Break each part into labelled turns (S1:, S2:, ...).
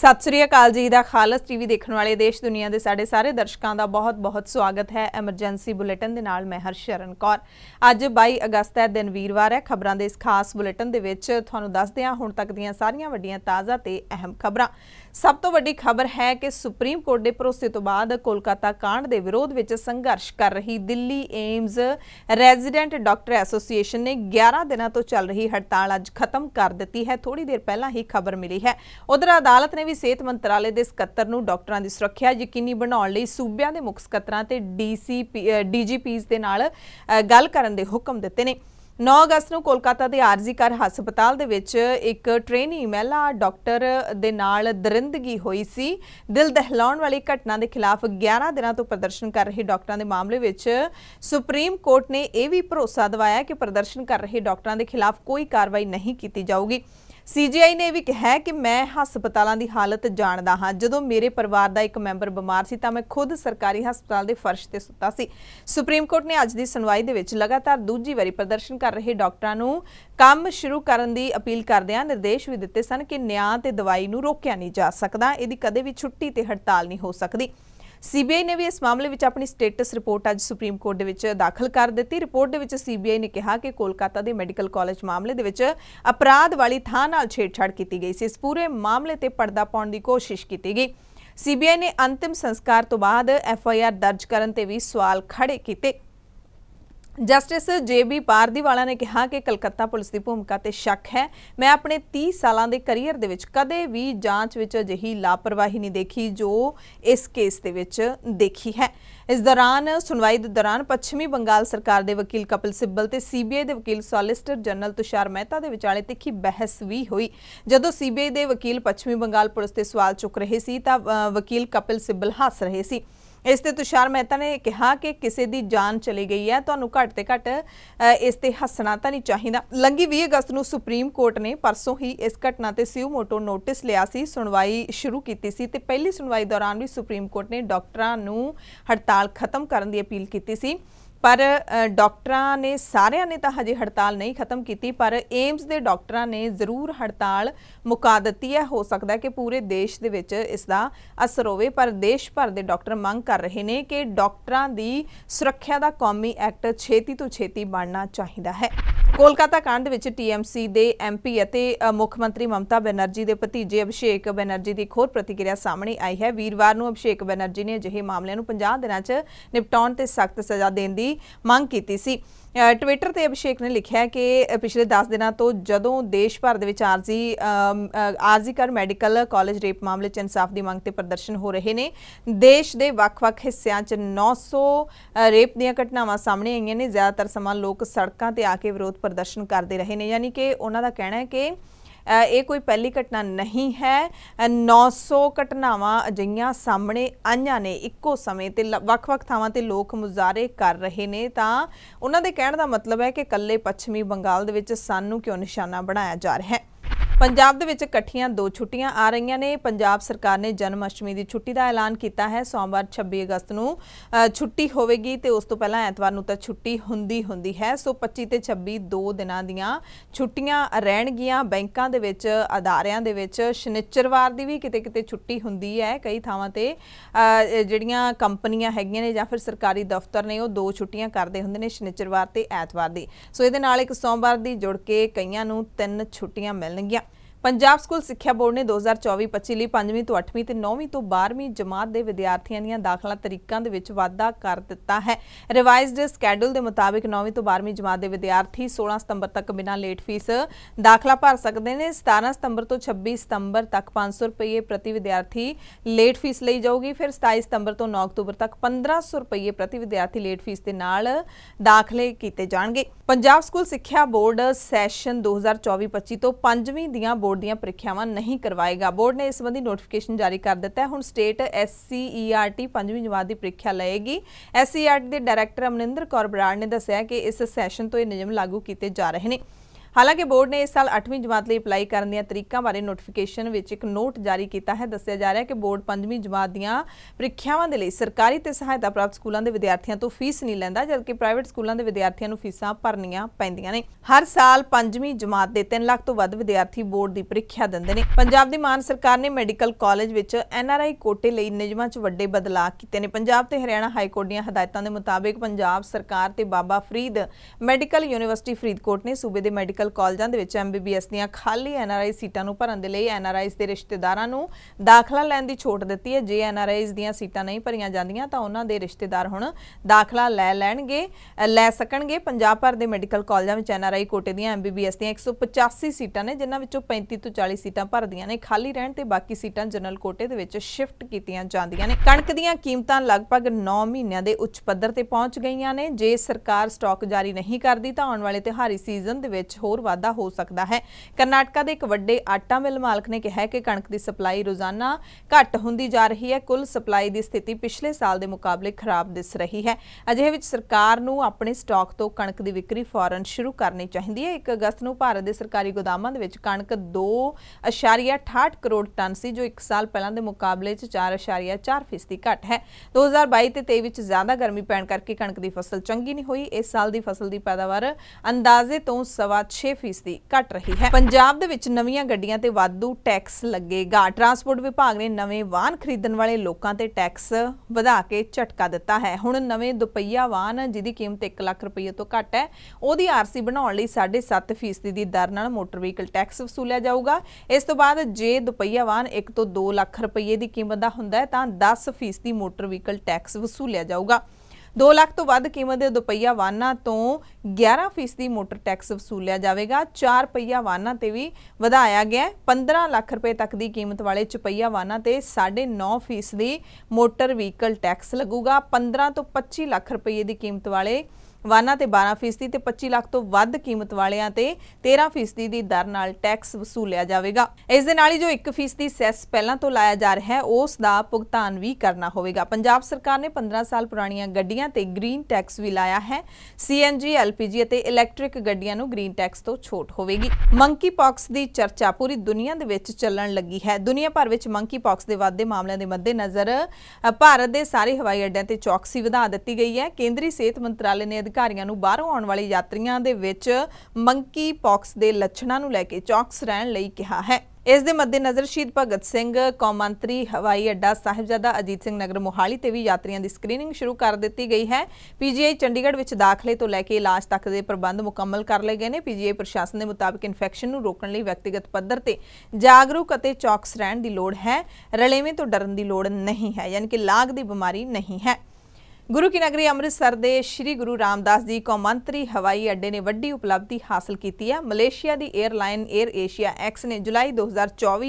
S1: ਸਤਿ ਸ੍ਰੀ ਅਕਾਲ ਜੀ ਦਾ ਖਾਲਸ ਟੀਵੀ ਦੇਖਣ ਵਾਲੇ ਦੇਸ਼ ਦੁਨੀਆ ਦੇ ਸਾਡੇ ਸਾਰੇ ਦਰਸ਼ਕਾਂ ਦਾ ਬਹੁਤ-ਬਹੁਤ ਸਵਾਗਤ ਹੈ ਐਮਰਜੈਂਸੀ ਬੁਲੇਟਿਨ ਦੇ ਨਾਲ ਮੈਂ ਹਰਸ਼ਰਨ ਕੌਰ ਅੱਜ 22 ਅਗਸਤ ਹੈ ਦਿਨ ਵੀਰਵਾਰ ਹੈ ਖਬਰਾਂ ਦੇ ਇਸ ਖਾਸ ਬੁਲੇਟਿਨ ਦੇ ਵਿੱਚ ਤੁਹਾਨੂੰ ਦੱਸਦੇ ਹਾਂ ਹੁਣ ਤੱਕ ਦੀਆਂ ਸਾਰੀਆਂ ਵੱਡੀਆਂ ਤਾਜ਼ਾ ਤੇ ਅਹਿਮ ਖਬਰਾਂ ਸਭ ਤੋਂ ਵੱਡੀ ਖਬਰ ਹੈ ਕਿ ਸੁਪਰੀਮ ਕੋਰਟ ਦੇ ਭਰੋਸੇ ਤੋਂ ਬਾਅਦ ਕੋਲਕਾਤਾ ਕਾਂਡ ਦੇ ਵਿਰੋਧ ਵਿੱਚ ਸੰਘਰਸ਼ ਕਰ ਰਹੀ Delhi AIIMS resident doctor association ਨੇ 11 ਦਿਨਾਂ ਤੋਂ ਚੱਲ ਰਹੀ ਹੜਤਾਲ ਅੱਜ ਖਤਮ ਕਰ ਦਿੱਤੀ ਹੈ ਥੋੜੀ ਦੇਰ ਪਹਿਲਾਂ ਹੀ ਖਬਰ ਮਿਲੀ ਹੈ ਉਧਰ ਅਦਾਲਤ ਨੇ ਵੀ ਸਿਹਤ ਮੰਤਰਾਲੇ ਦੇ ਸਕੱਤਰ ਨੂੰ ਡਾਕਟਰਾਂ ਦੀ ਸੁਰੱਖਿਆ ਯਕੀਨੀ ਬਣਾਉਣ ਲਈ ਸੂਬਿਆਂ ਦੇ ਮੁੱਖ ਸਕੱਤਰਾਂ ਤੇ ਡੀਸੀ ਡੀਜੀਪੀਜ਼ ਦੇ ਨਾਲ ਗੱਲ ਕਰਨ ਦੇ ਹੁਕਮ ਦਿੱਤੇ ਨੇ 9 ਅਗਸਤ ਨੂੰ ਕੋਲਕਾਤਾ ਦੇ ਆਰਜ਼ੀ ਕਰ ਹਸਪਤਾਲ ਦੇ ਵਿੱਚ ਇੱਕ ਟ੍ਰੇਨੀ ਮਹਿਲਾ ਡਾਕਟਰ ਦੇ ਨਾਲ ਦਰਿੰਦਗੀ ਹੋਈ ਸੀ ਦਿਲ ਦਹਿਲਾਉਣ ਵਾਲੀ ਘਟਨਾ ਦੇ ਖਿਲਾਫ 11 ਦਿਨਾਂ ਤੋਂ ਪ੍ਰਦਰਸ਼ਨ ਕਰ ਰਹੇ ਡਾਕਟਰਾਂ ਦੇ ਮਾਮਲੇ ਵਿੱਚ ਸੁਪਰੀਮ ਕੋਰਟ ਨੇ ਇਹ ਵੀ ਭਰੋਸਾ ਦਿਵਾਇਆ ਕਿ ਪ੍ਰਦਰਸ਼ਨ ਕਰ ਰਹੇ ਡਾਕਟਰਾਂ ਦੇ ਖਿਲਾਫ ਕੋਈ ਕਾਰਵਾਈ ਨਹੀਂ ਕੀਤੀ ਜਾਊਗੀ ਸੀਜੀਆਈ ਨੇ ਵੀ ਕਿਹਾ ਕਿ ਮੈਂ ਹਸਪਤਾਲਾਂ ਦੀ ਹਾਲਤ ਜਾਣਦਾ ਹਾਂ ਜਦੋਂ ਮੇਰੇ ਪਰਿਵਾਰ ਦਾ ਇੱਕ ਮੈਂਬਰ ਬਿਮਾਰ ਸੀ ਤਾਂ ਮੈਂ ਖੁਦ ਸਰਕਾਰੀ ਹਸਪਤਾਲ ਦੇ ਫਰਸ਼ ਤੇ ਸੁੱਤਾ ਸੀ ਸੁਪਰੀਮ ਕੋਰਟ ਨੇ ਅੱਜ ਦੀ ਸੁਣਵਾਈ ਦੇ ਵਿੱਚ ਲਗਾਤਾਰ ਦੂਜੀ ਵਾਰੀ ਪ੍ਰਦਰਸ਼ਨ ਕਰ ਰਹੇ ਡਾਕਟਰਾਂ ਨੂੰ ਕੰਮ ਸ਼ੁਰੂ ਕਰਨ ਦੀ ਅਪੀਲ ਕਰਦਿਆਂ ਨਿਰਦੇਸ਼ ਵੀ ਦਿੱਤੇ ਸਨ ਕਿ ਨਿਆਂ ਤੇ ਦਵਾਈ ਨੂੰ ਰੋਕਿਆ ਨਹੀਂ ਜਾ ਸਕਦਾ ਇਹਦੀ ਕਦੇ ਵੀ ਛੁੱਟੀ ਤੇ ਹੜਤਾਲ ਨਹੀਂ ਹੋ ਸਕਦੀ ਸੀਬੀਆਈ ਨੇ ਵੀ ਇਸ ਮਾਮਲੇ ਵਿੱਚ ਆਪਣੀ ਸਟੇਟਸ ਰਿਪੋਰਟ ਅੱਜ ਸੁਪਰੀਮ ਕੋਰਟ ਦੇ ਵਿੱਚ ਦਾਖਲ ਕਰ ਦਿੱਤੀ ਰਿਪੋਰਟ ਦੇ ਵਿੱਚ ਸੀਬੀਆਈ ਨੇ ਕਿਹਾ ਕਿ ਕੋਲਕਾਤਾ ਦੇ ਮੈਡੀਕਲ ਕਾਲਜ ਮਾਮਲੇ ਦੇ ਵਿੱਚ ਅਪਰਾਧ ਵਾਲੀ ਥਾਂ ਨਾਲ ਛੇੜਛਾੜ ਕੀਤੀ ਗਈ ਸੀ ਇਸ ਪੂਰੇ ਮਾਮਲੇ ਤੇ ਪਰਦਾ ਪਾਉਣ ਦੀ ਕੋਸ਼ਿਸ਼ ਕੀਤੀ ਗਈ ਸੀਬੀਆਈ ਨੇ ਅੰਤਿਮ ਸੰਸਕਾਰ ਤੋਂ ਬਾਅਦ ਐਫਆਈਆਰ ਦਰਜ ਕਰਨ ਤੇ ਵੀ ਸਵਾਲ ਖੜੇ ਕੀਤੇ ਜਸਟਿਸ ਜੇਬੀ ਪਾਰਦੀਵਾਲਾ ਨੇ ਕਿਹਾ ਕਿ ਕਲਕੱਤਾ ਪੁਲਿਸ ਦੀ ਭੂਮਿਕਾ ਤੇ ਸ਼ੱਕ ਹੈ ਮੈਂ ਆਪਣੇ 30 ਸਾਲਾਂ ਦੇ ਕੈਰੀਅਰ ਦੇ ਵਿੱਚ ਕਦੇ ਵੀ ਜਾਂਚ ਵਿੱਚ ਅਜਿਹੀ ਲਾਪਰਵਾਹੀ ਨਹੀਂ ਦੇਖੀ ਜੋ ਇਸ ਕੇਸ ਦੇ ਵਿੱਚ ਦੇਖੀ ਹੈ ਇਸ ਦੌਰਾਨ ਸੁਣਵਾਈ ਦੇ ਦੌਰਾਨ ਪੱਛਮੀ ਬੰਗਾਲ ਸਰਕਾਰ ਦੇ ਵਕੀਲ ਕਪਿਲ ਸਿੱਬਲ ਤੇ ਸੀਬੀਆਈ ਦੇ ਵਕੀਲ ਸੋਲਿਸਟਰ ਜਨਰਲ ਤੁਸ਼ਾਰ ਮਹਿਤਾ ਦੇ ਵਿਚਾਲੇ ਤਿੱਖੀ ਬਹਿਸ ਵੀ ਹੋਈ ਜਦੋਂ ਸੀਬੀਆਈ ਦੇ ਵਕੀਲ ਪੱਛਮੀ ਬੰਗਾਲ ਪੁਲਿਸ ਤੇ ਸਵਾਲ ਚੁੱਕ ਰਹੇ ਸੀ ਤਾਂ ਵਕੀਲ ਕਪਿਲ ਸਿੱਬਲ ਹੱਸ ਰਹੇ ਸੀ ਇਸ ਤੇ ਤੁਸ਼ਾਰ ਮਹਿਤਾ ਨੇ ਕਿਹਾ ਕਿ ਕਿਸੇ ਦੀ ਜਾਨ ਚਲੀ ਗਈ ਹੈ ਤੁਹਾਨੂੰ ਘੱਟ ਤੇ ਘੱਟ ਇਸ ਤੇ ਹੱਸਣਾ ਤਾਂ ਨਹੀਂ ਚਾਹੀਦਾ ਲੰਗੀ 20 ਅਗਸਤ ਨੂੰ ਸੁਪਰੀਮ ਕੋਰਟ ਨੇ ਪਰਸੋਂ ਹੀ ਇਸ ਘਟਨਾ ਤੇ ਸਿਊ ਮੋਟੋ ਨੋਟਿਸ ਲਿਆ ਸੀ ਸੁਣਵਾਈ ਸ਼ੁਰੂ ਕੀਤੀ ਸੀ ਤੇ ਪਹਿਲੀ ਸੁਣਵਾਈ ਦੌਰਾਨ ਵੀ ਸੁਪਰੀਮ ਕੋਰਟ ਨੇ ਡਾਕਟਰਾਂ ਨੂੰ ਹੜਤਾਲ ਖਤਮ ਕਰਨ ਦੀ ਅਪੀਲ ਕੀਤੀ ਸੀ ਪਰ ਡਾਕਟਰਾਂ ਨੇ ਸਾਰਿਆਂ ਨੇ ਤਾਂ ਹਜੇ ਹੜਤਾਲ ਨਹੀਂ ਖਤਮ ਕੀਤੀ ਪਰ ਏਮਸ ਦੇ ਡਾਕਟਰਾਂ ਨੇ ਜ਼ਰੂਰ ਹੜਤਾਲ ਮੁਕਾ ਦਿੱਤੀ ਹੈ ਹੋ ਸਕਦਾ ਹੈ ਕਿ ਪੂਰੇ ਦੇਸ਼ ਦੇ ਵਿੱਚ ਇਸ ਦਾ ਅਸਰ ਹੋਵੇ ਪਰ ਦੇਸ਼ ਭਰ ਦੇ ਡਾਕਟਰ ਮੰਗ ਕਰ ਰਹੇ ਨੇ ਕਿ ਡਾਕਟਰਾਂ ਦੀ ਸੁਰੱਖਿਆ ਦਾ ਕੌਮੀ ਐਕਟ ਛੇਤੀ ਤੋਂ ਛੇਤੀ ਬਣਨਾ ਚਾਹੀਦਾ ਹੈ ਕੋਲਕਾਤਾ ਕਾਂਡ ਵਿੱਚ ਟੀਐਮਸੀ ਦੇ ਐਮਪੀ ਅਤੇ ਮੁੱਖ ਮੰਤਰੀ ਮਮਤਾ ਬੈਨਰਜੀ ਦੇ ਭਤੀਜੇ ਅਭਿਸ਼ੇਕ ਬੈਨਰਜੀ ਦੀ ਖੋਰ ਪ੍ਰਤੀਕਿਰਿਆ ਸਾਹਮਣੇ ਆਈ ਹੈ ਵੀਰਵਾਰ ਨੂੰ ਅਭਿਸ਼ੇਕ ਬੈਨਰਜੀ ਨੇ ਅਜਿਹੇ ਮਾਮਲਿਆਂ ਨੂੰ 50 ਦਿਨਾਂ 'ਚ ਨਿਪਟਾਉਣ ਤੇ ਸਖਤ ਸਜ਼ਾ ਦੇਣ ਦੀ ਦੀ ਮੰਗ ਕੀਤੀ ਸੀ ਟਵਿੱਟਰ ਤੇ ਅਭਿਸ਼ੇਕ ਨੇ ਲਿਖਿਆ ਕਿ ਪਿਛਲੇ 10 ਦਿਨਾਂ ਤੋਂ ਜਦੋਂ ਦੇਸ਼ ਭਰ ਦੇ ਵਿੱਚ ਆਰਜ਼ੀ ਆਰਜ਼ੀ ਕਰ ਮੈਡੀਕਲ ਕਾਲਜ ਰੇਪ ਮਾਮਲੇ 'ਚ ਇਨਸਾਫ ਦੀ ਮੰਗ ਤੇ ਪ੍ਰਦਰਸ਼ਨ ਹੋ ਰਹੇ ਨੇ ਦੇਸ਼ ਦੇ ਵੱਖ-ਵੱਖ ਹਿੱਸਿਆਂ 'ਚ 900 ਰੇਪ ਦੀਆਂ ਘਟਨਾਵਾਂ ਸਾਹਮਣੇ ਆਈਆਂ ਨੇ ਜ਼ਿਆਦਾਤਰ ਸਮਾਂ ਲੋਕ ਸੜਕਾਂ ਤੇ ਆ ਕੇ ਵਿਰੋਧ ਪ੍ਰਦਰਸ਼ਨ ਕਰਦੇ ਰਹੇ ਨੇ ਯਾਨੀ ਕਿ ਉਹਨਾਂ ਦਾ ਕਹਿਣਾ ਹੈ ਕਿ ਇਹ ਕੋਈ ਪਹਿਲੀ ਘਟਨਾ ਨਹੀਂ ਹੈ 900 ਘਟਨਾਵਾਂ ਅਜਈਆਂ ਸਾਹਮਣੇ ਆਈਆਂ ਨੇ ਇੱਕੋ ਸਮੇਂ ਤੇ ਵੱਖ-ਵੱਖ ਥਾਵਾਂ ਤੇ ਲੋਕ ਮੁਜ਼ਾਰੇ ਕਰ ਰਹੇ ਨੇ ਤਾਂ ਉਹਨਾਂ ਦੇ ਕਹਿਣ ਦਾ ਮਤਲਬ ਹੈ ਕਿ ਕੱਲੇ ਪੱਛਮੀ ਬੰਗਾਲ ਦੇ ਵਿੱਚ ਸਾਨੂੰ ਕਿਉਂ ਨਿਸ਼ਾਨਾ ਬਣਾਇਆ ਜਾ ਰਿਹਾ ਹੈ ਪੰਜਾਬ ਦੇ ਵਿੱਚ ਇਕੱਠੀਆਂ ਦੋ ਛੁੱਟੀਆਂ ਆ ਰਹੀਆਂ ਨੇ ਪੰਜਾਬ ਸਰਕਾਰ ਨੇ ਜਨਮ ਅਸ਼ਟਮੀ ਦੀ ਛੁੱਟੀ ਦਾ ਐਲਾਨ ਕੀਤਾ ਹੈ ਸੋਮਵਾਰ 26 ਅਗਸਤ ਨੂੰ ਛੁੱਟੀ ਹੋਵੇਗੀ ਤੇ ਉਸ ਤੋਂ ਪਹਿਲਾਂ ਐਤਵਾਰ ਨੂੰ ਤਾਂ ਛੁੱਟੀ ਹੁੰਦੀ ਹੁੰਦੀ ਹੈ ਸੋ 25 ਤੇ 26 ਦੋ ਦਿਨਾਂ ਦੀਆਂ ਛੁੱਟੀਆਂ ਰਹਿਣਗੀਆਂ ਬੈਂਕਾਂ ਦੇ ਵਿੱਚ ਅਦਾਰਿਆਂ ਦੇ ਵਿੱਚ ਸ਼ਨੀਚਰਵਾਰ ਦੀ ਵੀ ਕਿਤੇ ਕਿਤੇ ਛੁੱਟੀ ਹੁੰਦੀ ਹੈ ਕਈ ਥਾਵਾਂ ਤੇ ਜਿਹੜੀਆਂ ਕੰਪਨੀਆਂ ਹੈਗੀਆਂ ਨੇ ਜਾਂ ਫਿਰ ਸਰਕਾਰੀ ਦਫ਼ਤਰ ਨੇ ਉਹ ਦੋ ਛੁੱਟੀਆਂ ਕਰਦੇ ਹੁੰਦੇ ਨੇ ਸ਼ਨੀਚਰਵਾਰ ਤੇ ਐਤਵਾਰ ਦੀ ਸੋ ਇਹਦੇ ਨਾਲ ਇੱਕ ਸੋਮਵਾਰ ਦੀ ਜੁੜ ਕੇ ਕਈਆਂ ਨੂੰ ਤਿੰਨ ਛੁੱਟੀਆਂ ਮਿਲਣਗੀਆਂ ਪੰਜਾਬ ਸਕੂਲ ਸਿੱਖਿਆ ਬੋਰਡ ਨੇ 2024-25 ਲਈ 5ਵੀਂ ਤੋਂ 8ਵੀਂ ਤੇ 9ਵੀਂ ਤੋਂ 12ਵੀਂ ਜਮਾਤ ਦੇ ਵਿਦਿਆਰਥੀਆਂ ਦੀਆਂ ਦਾਖਲਾ ਤਰੀਕਾਂ ਦੇ ਵਿੱਚ ਵਾਧਾ ਕਰ ਦਿੱਤਾ ਹੈ ਰਿਵਾਈਜ਼ਡ ਸਕੈਡਿਊਲ ਦੇ ਮੁਤਾਬਿਕ 9ਵੀਂ ਤੋਂ 12ਵੀਂ ਜਮਾਤ ਦੇ ਵਿਦਿਆਰਥੀ 16 ਸਤੰਬਰ ਤੱਕ ਬਿਨਾਂ ਲੇਟ ਫੀਸ ਦਾਖਲਾ ਭਰ ਸਕਦੇ ਨੇ 17 ਸਤੰਬਰ ਤੋਂ 26 ਸਤੰਬਰ ਤੱਕ 500 ਰੁਪਏ ਪ੍ਰਤੀ ਵਿਦਿਆਰਥੀ ਲੇਟ ਫੀਸ ਲਈ ਜਾਊਗੀ ਫਿਰ 27 ਸਤੰਬਰ ਤੋਂ 9 ਅਕਤੂਬਰ ਤੱਕ 1500 ਰੁਪਏ ਪ੍ਰਤੀ ਵਿਦਿਆਰਥੀ ਲੇਟ ਫੀਸ ਦੇ ਨਾਲ ਦਾਖਲੇ ਕੀਤੇ ਜਾਣਗੇ ਪੰਜਾਬ ਸਕੂਲ ਸਿੱਖਿਆ ਬੋਰਡ ਸੈਸ਼ਨ 2024-25 ਤੋਂ 5ਵੀਂ ਦੀਆਂ ਬੋਰਡ ਦੀਆਂ ਪ੍ਰੀਖਿਆਵਾਂ ਨਹੀਂ ਕਰਵਾਏਗਾ ਬੋਰਡ ਨੇ ਇਸ ਸੰਬੰਧੀ ਨੋਟੀਫਿਕੇਸ਼ਨ ਜਾਰੀ ਕਰ ਦਿੱਤਾ ਹੈ ਹੁਣ ਸਟੇਟ ਐਸਸੀਈਆਰਟੀ 5ਵੀਂ ਜਮਾਤ ਦੀ ਪ੍ਰੀਖਿਆ ਲਏਗੀ ਐਸਸੀਈਆਰਟੀ e ਦੇ ਡਾਇਰੈਕਟਰ ਅਮਨਿੰਦਰ ਕੌਰ ਬਰਾੜ ਨੇ ਦੱਸਿਆ ਕਿ ਇਸ ਸੈਸ਼ਨ ਤੋਂ ਇਹ ਨਿਯਮ ਲਾਗੂ ਕੀਤੇ ਜਾ ਰਹੇ ਨੇ ਹਾਲਾਂਕਿ ਬੋਰਡ ਨੇ ਇਸ ਸਾਲ 8ਵੀਂ ਜਮਾਤ ਲਈ ਅਪਲਾਈ ਕਰਨ ਦੀਆਂ ਤਰੀਕਾਂ ਬਾਰੇ ਨੋਟੀਫਿਕੇਸ਼ਨ ਵਿੱਚ ਇੱਕ ਨੋਟ ਜਾਰੀ ਕੀਤਾ ਹੈ ਦੱਸਿਆ ਜਾ ਰਿਹਾ ਹੈ ਕਿ ਬੋਰਡ 5ਵੀਂ ਜਮਾਤ ਦੀਆਂ ਪ੍ਰੀਖਿਆਵਾਂ ਦੇ ਲਈ ਸਰਕਾਰੀ ਤੇ ਸਹਾਇਤਾ ਪ੍ਰਾਪਤ ਸਕੂਲਾਂ ਦੇ ਵਿਦਿਆਰਥੀਆਂ ਤੋਂ ਫੀਸ ਨਹੀਂ ਲੈਂਦਾ ਜਦਕਿ ਪ੍ਰਾਈਵੇਟ ਸਕੂਲਾਂ ਦੇ ਵਿਦਿਆਰਥੀਆਂ ਨੂੰ ਫੀਸਾਂ ਭਰਨੀਆਂ ਪੈਂਦੀਆਂ ਨੇ ਹਰ ਸਾਲ 5ਵੀਂ ਜਮਾਤ ਦੇ 3 ਲੱਖ ਤੋਂ ਵੱਧ ਵਿਦਿਆਰਥੀ ਬੋਰਡ ਦੀ ਪ੍ਰੀਖਿਆ ਦਿੰਦੇ ਨੇ ਪੰਜਾਬ ਦੀ ਮਾਨ ਸਰਕਾਰ ਨੇ ਮੈਡੀਕਲ ਕਾਲਜ ਵਿੱਚ ਐਨਆਰਆਈ ਕੋਟੇ ਲਈ ਨਿਯਮਾਂ 'ਚ ਵੱਡੇ ਬਦਲਾਅ ਕੀਤੇ ਨੇ ਪੰਜਾਬ ਤੇ ਹਰਿਆਣਾ ਹਾਈ ਕੋਰਟ ਦੀਆਂ ਹਦਾਇਤਾਂ ਦੇ ਮੁਤਾਬਕ ਪੰਜਾਬ ਸਰਕਾਰ ਤੇ ਬਾਬਾ ਫਰੀਦ ਮੈਡੀਕਲ ਯੂਨੀਵਰਸਿਟੀ ਫਰੀਦਕੋਟ ਨੇ ਸੂਬੇ ਦੇ ਮੈਡੀਕਲ ਮੈਡੀਕਲ ਕਾਲਜਾਂ ਦੇ ਵਿੱਚ ਐਮਬੀਬੀਐਸ ਦੀਆਂ ਖਾਲੀ ਐਨਆਰਆਈ ਸੀਟਾਂ ਨੂੰ ਭਰਨ ਦੇ ਲਈ ਐਨਆਰਆਈਸ ਦੇ ਰਿਸ਼ਤੇਦਾਰਾਂ ਨੂੰ ਦਾਖਲਾ ਲੈਣ ਦੀ ਛੋਟ ਦਿੱਤੀ ਹੈ ਜੇ ਐਨਆਰਆਈਸ ਦੀਆਂ ਸੀਟਾਂ ਨਹੀਂ ਭਰੀਆਂ ਜਾਂਦੀਆਂ ਤਾਂ ਉਹਨਾਂ ਦੇ ਰਿਸ਼ਤੇਦਾਰ ਹੁਣ ਦਾਖਲਾ ਲੈ ਲੈਣਗੇ ਲੈ ਸਕਣਗੇ ਪੰਜਾਬ ਭਰ ਦੇ ਮੈਡੀਕਲ ਕਾਲਜਾਂ ਵਿੱਚ ਐਨਆਰਆਈ ਕੋਟੇ ਦੀਆਂ ਐਮਬੀਬੀਐਸ ਦੀਆਂ 185 ਸੀਟਾਂ ਨੇ ਜਿਨ੍ਹਾਂ ਵਿੱਚੋਂ 35 ਤੋਂ 40 ਸੀਟਾਂ ਭਰਦੀਆਂ ਨੇ ਖਾਲੀ ਰਹਿਣ ਤੇ ਬਾਕੀ ਸੀਟਾਂ ਜਨਰਲ ਕੋਟੇ ਦੇ ਵਿੱਚ ਸ਼ਿਫਟ ਕੀਤੀਆਂ ਜਾਂਦੀਆਂ ਨੇ ਕਣਕ ਦੀਆਂ ਕੀਮਤਾਂ ਲਗਭਗ 9 ਮਹੀਨਿਆਂ ਦੇ ਉੱਚ ਪੱਧਰ ਤੇ ਪਹੁੰਚ ਗਈਆਂ ਨੇ ਜੇ ਸਰਕਾਰ ਸਟਾਕ ਜਾਰੀ ਨਹੀਂ ਕਰਦੀ ਤਾਂ ਆਉਣ ਵਾਲੇ ਤਿਹਾਰੀ ਸੀਜ਼ਨ ਦੇ ਵਿੱਚ ਹੋਰ ਹੋਰ ਵਾਧਾ ਹੋ ਸਕਦਾ ਹੈ ਕਰਨਾਟਕਾ ਦੇ ਇੱਕ ਵੱਡੇ ਆਟਾ ਮਿਲ ਮਾਲਕ ਨੇ ਕਿਹਾ ਕਿ ਕਣਕ ਦੀ ਸਪਲਾਈ ਰੋਜ਼ਾਨਾ ਘਟ ਹੁੰਦੀ ਜਾ ਰਹੀ ਹੈ ਕੁੱਲ ਸਪਲਾਈ ਦੀ ਸਥਿਤੀ ਪਿਛਲੇ ਸਾਲ ਦੇ ਮੁਕਾਬਲੇ ਖਰਾਬ ਦਿਸ ਰਹੀ ਹੈ ਅਜਿਹੇ ਵਿੱਚ ਸਰਕਾਰ ਨੂੰ ਆਪਣੇ ਸਟਾਕ ਤੋਂ ਕਣਕ ਦੀ ਵਿਕਰੀ ਫੌਰਨ ਸ਼ੁਰੂ ਕਰਨੀ ਚਾਹੀਦੀ ਹੈ 1 ਅਗਸਤ ਨੂੰ ਭਾਰਤ ਦੇ ਸਰਕਾਰੀ ਗੋਦਾਮਾਂ ਦੇ ਵਿੱਚ ਕਣਕ 2.68 ਕਰੋੜ ਟਨ ਸੀ ਜੋ 1 ਸਾਲ ਪਹਿਲਾਂ ਦੇ ਮੁਕਾਬਲੇ 'ਚ 4.4% ਘਟ ਹੈ 2022 ਤੇ 23 ਵਿੱਚ ਜ਼ਿਆਦਾ ਗਰਮੀ ਪੈਣ ਕਰਕੇ ਕਣਕ ਦੀ ਫਸਲ ਚੰਗੀ ਨਹੀਂ ਹੋਈ ਇਸ ਸਾਲ ਦੀ ਫਸਲ ਦੀ ਪੈਦਾਵਾਰ ਅੰਦਾਜ਼ੇ ਤੋਂ 6% ਘਟ ਰਹੀ ਹੈ ਪੰਜਾਬ ਦੇ ਵਿੱਚ ਨਵੀਆਂ ਗੱਡੀਆਂ ਤੇ ਵਾਧੂ ਟੈਕਸ ਲੱਗੇਗਾ ਟਰਾਂਸਪੋਰਟ ਵਿਭਾਗ ਨੇ ਨਵੇਂ ਵਾਹਨ ਖਰੀਦਣ ਵਾਲੇ ਲੋਕਾਂ ਤੇ ਟੈਕਸ ਵਧਾ ਕੇ ਝਟਕਾ ਦਿੱਤਾ ਹੈ ਹੁਣ ਨਵੇਂ ਦੁਪਹੀਆ ਵਾਹਨ ਜਿਹਦੀ ਕੀਮਤ 1 ਲੱਖ ਰੁਪਏ ਤੋਂ ਘੱਟ ਹੈ ਉਹਦੀ ਆਰਸੀ ਬਣਾਉਣ ਲਈ 7.5% ਦੀ ਦਰ ਨਾਲ ਮੋਟਰ ਵਹੀਕਲ ਟੈਕਸ ਵਸੂਲਿਆ ਜਾਊਗਾ ਇਸ ਤੋਂ ਬਾਅਦ ਜੇ ਦੁਪਹੀਆ ਵਾਹਨ 1 ਤੋਂ 2 ਲੱਖ ਰੁਪਏ ਦੀ ਕੀਮਤ ਦਾ ਹੁੰਦਾ ਹੈ ਤਾਂ 10% ਮੋਟਰ ਵਹੀਕਲ ਟੈਕਸ ਵਸੂਲਿਆ ਜਾਊਗਾ 2 ਲੱਖ ਤੋਂ ਵੱਧ ਕੀਮਤ ਦੇ ਦੁਪਹੀਆ ਵਾਹਨਾਂ ਤੋਂ 11% ਦੀ ਮੋਟਰ ਟੈਕਸ ਵਸੂਲਿਆ ਜਾਵੇਗਾ 4 ਪਹੀਆ ਵਾਹਨਾਂ ਤੇ ਵੀ ਵਧਾਇਆ ਗਿਆ 15 ਲੱਖ ਰੁਪਏ ਤੱਕ ਦੀ ਕੀਮਤ ਵਾਲੇ ਚਪਹੀਆ ਵਾਹਨਾਂ ਤੇ 9.5% ਦੀ ਮੋਟਰ ਵਹੀਕਲ ਟੈਕਸ ਲੱਗੂਗਾ 15 ਤੋਂ 25 ਲੱਖ ਰੁਪਏ ਦੀ ਕੀਮਤ ਵਾਲੇ ਵਾਹਨਾਂ ਤੇ 12 ਫੀਸਦੀ ਤੇ 25 ਲੱਖ ਤੋਂ ਵੱਧ ਕੀਮਤ ਵਾਲਿਆਂ ਤੇ 13 ਫੀਸਦੀ ਦੀ ਦਰ ਨਾਲ ਟੈਕਸ ਵਸੂਲਿਆ ਜਾਵੇਗਾ ਇਸ ਦੇ ਨਾਲ ਹੀ ਜੋ 1 ਫੀਸਦੀ ਸੈਸ ਪਹਿਲਾਂ ਤੋਂ ਲਾਇਆ ਜਾ ਰਿਹਾ ਹੈ ਉਸ ਦਾ ਭੁਗਤਾਨ ਵੀ ਕਰਨਾ ਹੋਵੇਗਾ ਪੰਜਾਬ ਸਰਕਾਰ ਨੇ 15 ਸਾਲ ਪੁਰਾਣੀਆਂ ਗੱਡੀਆਂ ਤੇ ਗ੍ਰੀਨ ਟੈਕਸ ਵੀ ਲਾਇਆ ਹੈ CNG ਐਲਪੀਜੀ ਅਤੇ ਇਲੈਕਟ੍ਰਿਕ ਗੱਡੀਆਂ ਨੂੰ ਗ੍ਰੀਨ ਟੈਕਸ ਤੋਂ ਛੋਟ ਹੋਵੇਗੀ ਮੰਕੀ ਪੌਕਸ ਦੀ ਚਰਚਾ ਪੂਰੀ ਦੁਨੀਆ ਦੇ ਵਿੱਚ ਚੱਲਣ ਲੱਗੀ ਹੈ ਦੁਨੀਆ ਭਰ ਵਿੱਚ ਮੰਕੀ ਪੌਕਸ ਦੇ ਵਾਧੇ ਮਾਮਲਿਆਂ ਦੇ ਮੱਦੇਨਜ਼ਰ ਭਾਰਤ ਦੇ ਸਾਰੇ ਹਵਾਈ ਅੱਡਿਆਂ ਤੇ ਚੌਕਸੀ ਵਧਾ ਦਿੱਤੀ ਗਈ ਹੈ ਕੇਂਦਰੀ ਸਿਹਤ ਮੰਤਰਾਲੇ ਨੇ ਅਧਿਕਾਰੀਆਂ ਨੂੰ ਬਾਹਰੋਂ ਆਉਣ ਵਾਲੇ ਯਾਤਰੀਆਂ ਦੇ ਵਿੱਚ ਮੰਕੀ ਪੌਕਸ ਦੇ ਲੱਛਣਾਂ ਨੂੰ ਲੈ ਕੇ ਚੌਕਸ ਰਹਿਣ ਲਈ ਕਿਹਾ ਹੈ ਇਸ ਦੇ ਮੱਦੇਨਜ਼ਰ ਸ਼ਹੀਦ ਭਗਤ ਸਿੰਘ ਕੌਮਾਂਤਰੀ ਹਵਾਈ ਅੱਡਾ ਸਾਹਿਬਜ਼ਾਦਾ ਅਜੀਤ ਸਿੰਘ ਨਗਰ ਮੋਹਾਲੀ ਤੇ ਵੀ ਯਾਤਰੀਆਂ ਦੀ ਸਕਰੀਨਿੰਗ ਸ਼ੁਰੂ ਕਰ ਦਿੱਤੀ ਗਈ ਹੈ ਪੀਜੀਆਈ ਚੰਡੀਗੜ੍ਹ ਵਿੱਚ ਦਾਖਲੇ ਤੋਂ ਲੈ ਕੇ ਇਲਾਜ ਤੱਕ ਦੇ ਪ੍ਰਬੰਧ ਮੁਕੰਮਲ ਕਰ ਲਏ ਗਏ ਨੇ ਪੀਜੀਆਈ ਪ੍ਰਸ਼ਾਸਨ ਦੇ ਮੁਤਾਬਕ ਇਨਫੈਕਸ਼ਨ ਨੂੰ ਰੋਕਣ ਲਈ ਵਿਅਕਤੀਗਤ ਪੱਧਰ ਤੇ ਜਾਗਰੂਕ ਅਤੇ ਚੌਕਸ ਰਹਿਣ ਦੀ ਲੋੜ ਹੈ ਰਲੇਵੇਂ ਤੋਂ ਡਰਨ ਦੀ ਲੋੜ ਨਹੀਂ ਹੈ ਯਾਨੀ ਕਿ ਲਾਗ ਦੀ ਬਿਮਾਰੀ ਨਹੀਂ ਹੈ ਗੁਰੂ ਕੀ ਨਗਰੀ ਅੰਮ੍ਰਿਤਸਰ ਦੇ ਸ੍ਰੀ ਗੁਰੂ ਰਾਮਦਾਸ ਜੀ ਕੌਮੰਤਰੀ ਹਵਾਈ ਅੱਡੇ ਨੇ ਵੱਡੀ ਉਪਲਬਧੀ ਹਾਸਲ ਕੀਤੀ ਹੈ ਮਲੇਸ਼ੀਆ ਦੀ 에ਅਰਲਾਈਨ 에ਅਰ ਏਸ਼ੀਆ ਐਕਸ ਨੇ ਜੁਲਾਈ 2024